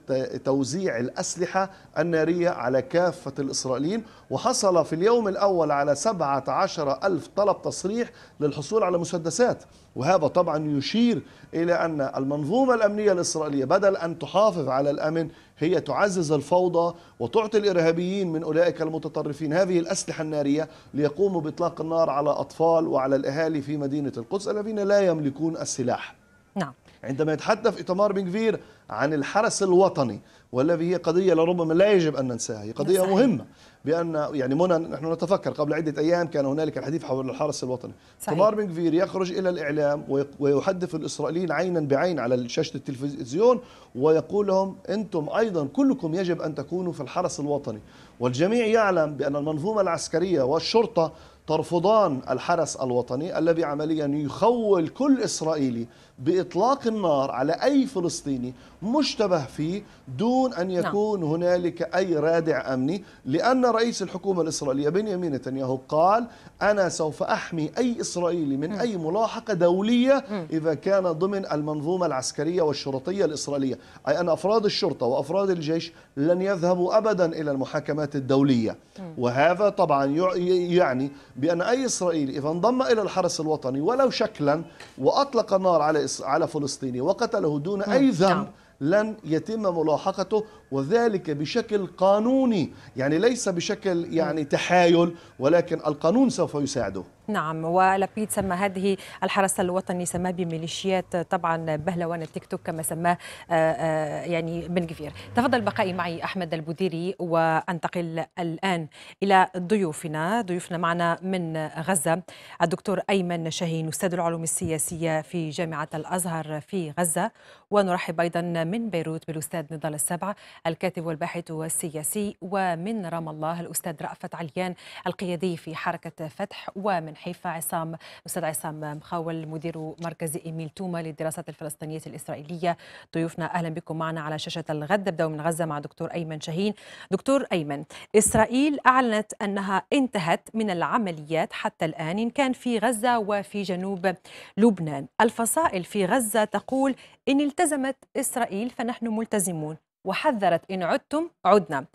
توزيع الأسلحة النارية على كافة الإسرائيليين وحصل في اليوم الأول على 17 ألف طلب تصريح للحصول على مسدسات وهذا طبعا يشير إلى أن المنظومة الأمنية الإسرائيلية بدل أن تحافظ على الأمن هي تعزز الفوضى وتعطي الإرهابيين من أولئك المتطرفين هذه الأسلحة النارية ليقوموا بإطلاق النار على أطفال وعلى الأهالي في مدينة القدس الذين لا يملكون السلاح نعم عندما يتحدث إتمار بن عن الحرس الوطني والذي هي قضية لربما لا يجب أن ننساها هي قضية صحيح. مهمة بان يعني منى نحن نتفكر قبل عده ايام كان هنالك الحديث حول الحرس الوطني صحيح. تمار بن كفير يخرج الى الاعلام ويحدث الاسرائيليين عينا بعين على شاشه التلفزيون ويقول لهم انتم ايضا كلكم يجب ان تكونوا في الحرس الوطني والجميع يعلم بان المنظومه العسكريه والشرطه ترفضان الحرس الوطني الذي عمليا يخول كل اسرائيلي باطلاق النار على اي فلسطيني مشتبه فيه دون ان نعم. يكون نعم. هنالك اي رادع امني لان رئيس الحكومه الاسرائيليه بنيامين نتنياهو قال انا سوف احمي اي اسرائيلي من م. اي ملاحقه دوليه م. اذا كان ضمن المنظومه العسكريه والشرطيه الاسرائيليه اي ان افراد الشرطه وافراد الجيش لن يذهبوا ابدا الى المحاكمات الدوليه م. وهذا طبعا يعني بان اي اسرائيلي اذا انضم الى الحرس الوطني ولو شكلا واطلق نار على على فلسطيني وقتله دون أي نعم. ذنب لن يتم ملاحقته وذلك بشكل قانوني يعني ليس بشكل يعني تحايل ولكن القانون سوف يساعده نعم ولبيد سمى هذه الحرس الوطني سماه بميليشيات طبعا بهلوان التيك توك كما سماه آه، آه، يعني بن كفير تفضل بقائي معي احمد البوديري وانتقل الان الى ضيوفنا ضيوفنا معنا من غزه الدكتور ايمن شاهين استاذ العلوم السياسيه في جامعه الازهر في غزه ونرحب ايضا من بيروت بالاستاذ نضال السبعه الكاتب والباحث والسياسي ومن رام الله الاستاذ رأفت عليان القيادي في حركه فتح ومن حيفا عصام أستاذ عصام مخاول مدير مركز إيميل توما للدراسات الفلسطينية الإسرائيلية ضيوفنا أهلا بكم معنا على شاشة الغد نبدأ من غزة مع دكتور أيمن شاهين دكتور أيمن إسرائيل أعلنت أنها انتهت من العمليات حتى الآن إن كان في غزة وفي جنوب لبنان الفصائل في غزة تقول إن التزمت إسرائيل فنحن ملتزمون وحذرت إن عدتم عدنا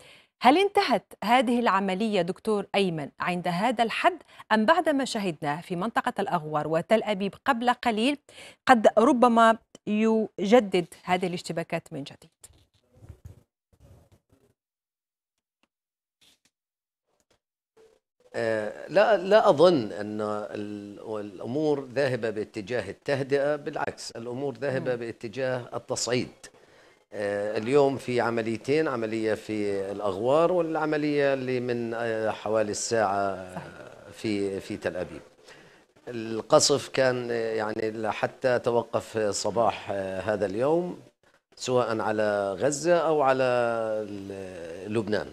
هل انتهت هذه العملية دكتور أيمن عند هذا الحد أم بعد ما شهدناه في منطقة الأغوار وتل أبيب قبل قليل قد ربما يجدد هذه الاشتباكات من جديد آه، لا لا اظن ان الامور ذاهبه باتجاه التهدئه بالعكس الامور ذاهبه باتجاه التصعيد آه، اليوم في عمليتين عملية في الأغوار والعملية اللي من آه، حوالي الساعة آه، في في تل أبيب القصف كان يعني حتى توقف صباح هذا اليوم سواء على غزة أو على لبنان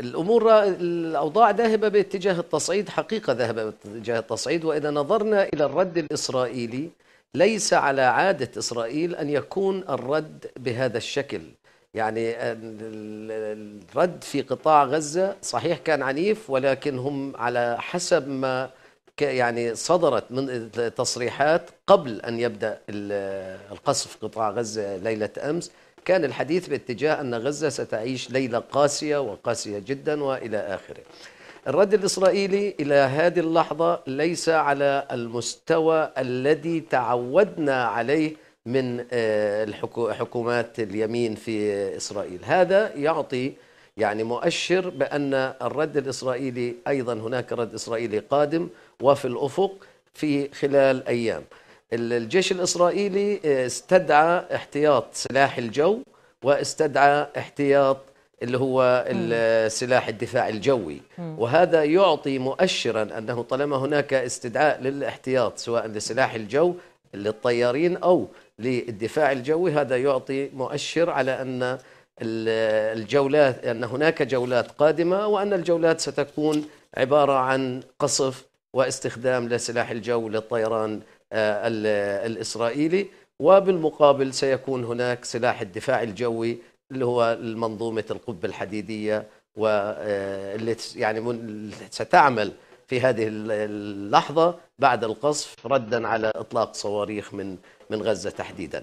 الأمور الأوضاع ذاهبة باتجاه التصعيد حقيقة ذاهبة باتجاه التصعيد وإذا نظرنا إلى الرد الإسرائيلي ليس على عادة إسرائيل أن يكون الرد بهذا الشكل يعني الرد في قطاع غزة صحيح كان عنيف ولكن هم على حسب ما يعني صدرت من تصريحات قبل أن يبدأ القصف قطاع غزة ليلة أمس كان الحديث باتجاه أن غزة ستعيش ليلة قاسية وقاسية جدا وإلى آخره الرد الإسرائيلي إلى هذه اللحظة ليس على المستوى الذي تعودنا عليه من آه، حكومات اليمين في إسرائيل هذا يعطي يعني مؤشر بأن الرد الإسرائيلي أيضا هناك رد إسرائيلي قادم وفي الأفق في خلال أيام الجيش الإسرائيلي آه، استدعى احتياط سلاح الجو واستدعى احتياط اللي هو السلاح الدفاع الجوي وهذا يعطي مؤشرا أنه طالما هناك استدعاء للاحتياط سواء لسلاح الجو للطيارين أو للدفاع الجوي هذا يعطي مؤشر على أن الجولات أن هناك جولات قادمة وأن الجولات ستكون عبارة عن قصف واستخدام لسلاح الجو للطيران آه، الإسرائيلي وبالمقابل سيكون هناك سلاح الدفاع الجوي اللي هو المنظومة القبة الحديدية واللي آه، يعني ستعمل في هذه اللحظة بعد القصف ردا على إطلاق صواريخ من من غزة تحديدا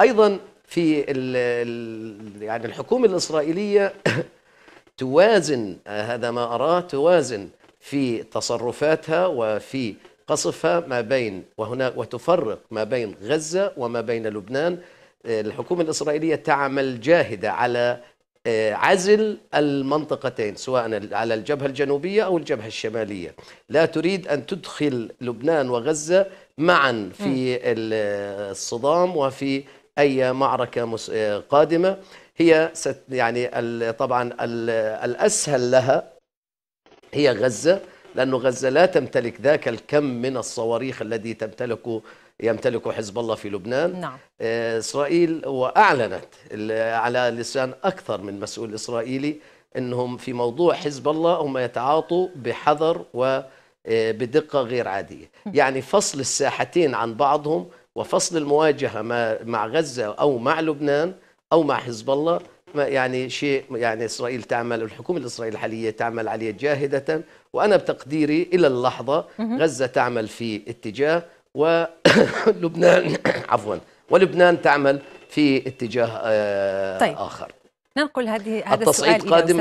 أيضا في ال يعني الحكومة الإسرائيلية توازن آه، هذا ما أراه توازن في تصرفاتها وفي قصفها ما بين وهناك وتفرق ما بين غزة وما بين لبنان الحكومة الإسرائيلية تعمل جاهدة على آه، عزل المنطقتين سواء على الجبهة الجنوبية أو الجبهة الشمالية لا تريد أن تدخل لبنان وغزة معا في آه، الصدام وفي أي معركة آه، قادمة هي ست يعني طبعا الأسهل لها هي غزة لأن غزة لا تمتلك ذاك الكم من الصواريخ الذي تمتلكه يمتلكه حزب الله في لبنان نعم. آه، إسرائيل وأعلنت على لسان أكثر من مسؤول إسرائيلي أنهم في موضوع حزب الله هم يتعاطوا بحذر وبدقة آه، غير عادية يعني فصل الساحتين عن بعضهم وفصل المواجهة مع غزة أو مع لبنان أو مع حزب الله يعني شيء يعني اسرائيل تعمل الحكومه الاسرائيليه الحاليه تعمل عليه جاهده وانا بتقديري الى اللحظه غزه تعمل في اتجاه ولبنان عفوا ولبنان تعمل في اتجاه اخر آه، طيب. آخر ننقل هذه هذا التصعيد السؤال قادم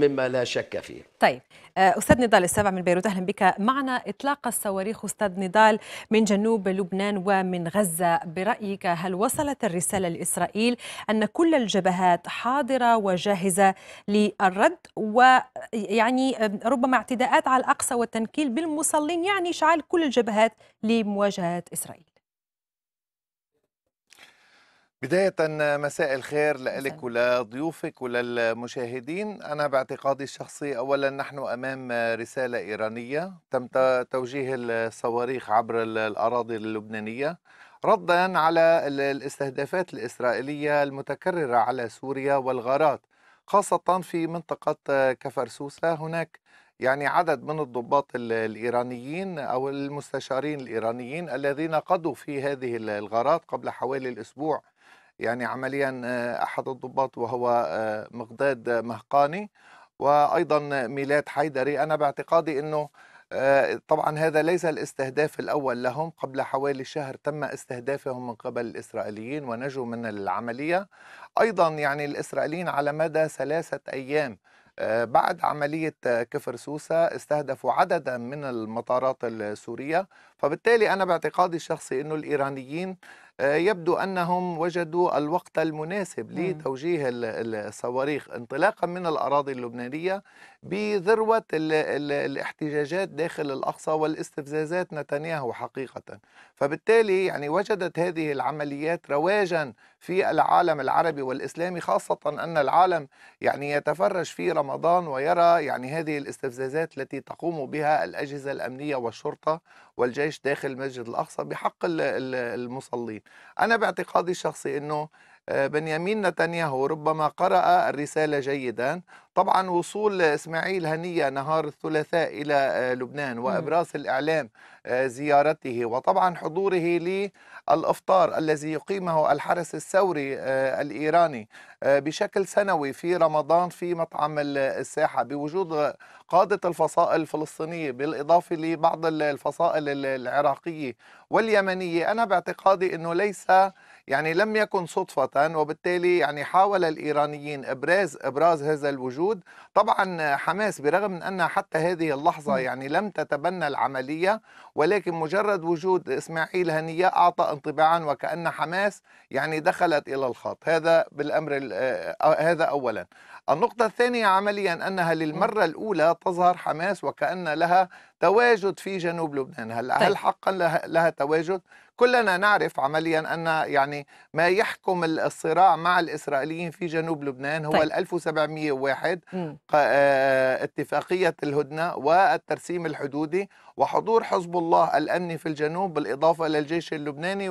مما لا شك فيه طيب آه، استاذ نضال السابع من بيروت اهلا بك معنا اطلاق الصواريخ استاذ نضال من جنوب لبنان ومن غزه برايك هل وصلت الرساله لاسرائيل ان كل الجبهات حاضره وجاهزه للرد ويعني آه، ربما اعتداءات على الاقصى والتنكيل بالمصلين يعني اشعال كل الجبهات لمواجهه اسرائيل بداية مساء الخير لك ولضيوفك وللمشاهدين أنا باعتقادي الشخصي أولا نحن أمام رسالة إيرانية تم توجيه الصواريخ عبر الأراضي اللبنانية ردا على الاستهدافات الإسرائيلية المتكررة على سوريا والغارات خاصة في منطقة كفر سوسة هناك يعني عدد من الضباط الإيرانيين أو المستشارين الإيرانيين الذين قضوا في هذه الغارات قبل حوالي الأسبوع يعني عمليا آه، أحد الضباط وهو آه، مقداد مهقاني وأيضا ميلاد حيدري أنا باعتقادي أنه آه، طبعا هذا ليس الاستهداف الأول لهم قبل حوالي شهر تم استهدافهم من قبل الإسرائيليين ونجوا من العملية أيضا يعني الإسرائيليين على مدى ثلاثة أيام بعد عملية كفر سوسة استهدفوا عددا من المطارات السورية فبالتالي أنا باعتقادي الشخصي أنه الإيرانيين يبدو أنهم وجدوا الوقت المناسب لتوجيه الصواريخ انطلاقا من الأراضي اللبنانية بذروة الاحتجاجات داخل الأقصى والاستفزازات نتنياهو حقيقة فبالتالي يعني وجدت هذه العمليات رواجا في العالم العربي والإسلامي خاصة أن العالم يعني يتفرج في رمضان ويرى يعني هذه الاستفزازات التي تقوم بها الأجهزة الأمنية والشرطة والجيش داخل المسجد الأقصى بحق المصلين أنا باعتقادي الشخصي أنه آه، بنيامين نتنياهو ربما قرأ الرسالة جيدا طبعا وصول إسماعيل هنية نهار الثلاثاء إلى آه، لبنان وإبراز الإعلام آه، زيارته وطبعا حضوره للإفطار الذي يقيمه الحرس الثوري الإيراني بشكل سنوي في رمضان في مطعم الساحة بوجود قادة الفصائل الفلسطينية بالإضافة لبعض الفصائل العراقية واليمنية أنا باعتقادي أنه ليس يعني لم يكن صدفة وبالتالي يعني حاول الإيرانيين إبراز إبراز هذا الوجود طبعا حماس برغم من أنها حتى هذه اللحظة يعني لم تتبنى العملية ولكن مجرد وجود إسماعيل هنية أعطى انطباعا وكأن حماس يعني دخلت إلى الخط هذا بالأمر آه، آه، هذا أولا النقطة الثانية عمليا أنها للمرة الأولى تظهر حماس وكأن لها تواجد في جنوب لبنان هل, طيب. هل حقا لها, لها تواجد كلنا نعرف عمليا أن يعني ما يحكم الصراع مع الإسرائيليين في جنوب لبنان هو طيب. 1701 آه، اتفاقية الهدنة والترسيم الحدودي وحضور حزب الله الأمني في الجنوب بالإضافة إلى الجيش اللبناني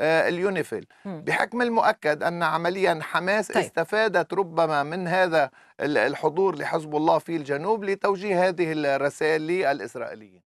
واليونيفيل آه، بحكم المؤكد أن عمليا حماس طيب. استفادت ربما من هذا الحضور لحزب الله في الجنوب لتوجيه هذه الرسائل للإسرائيليين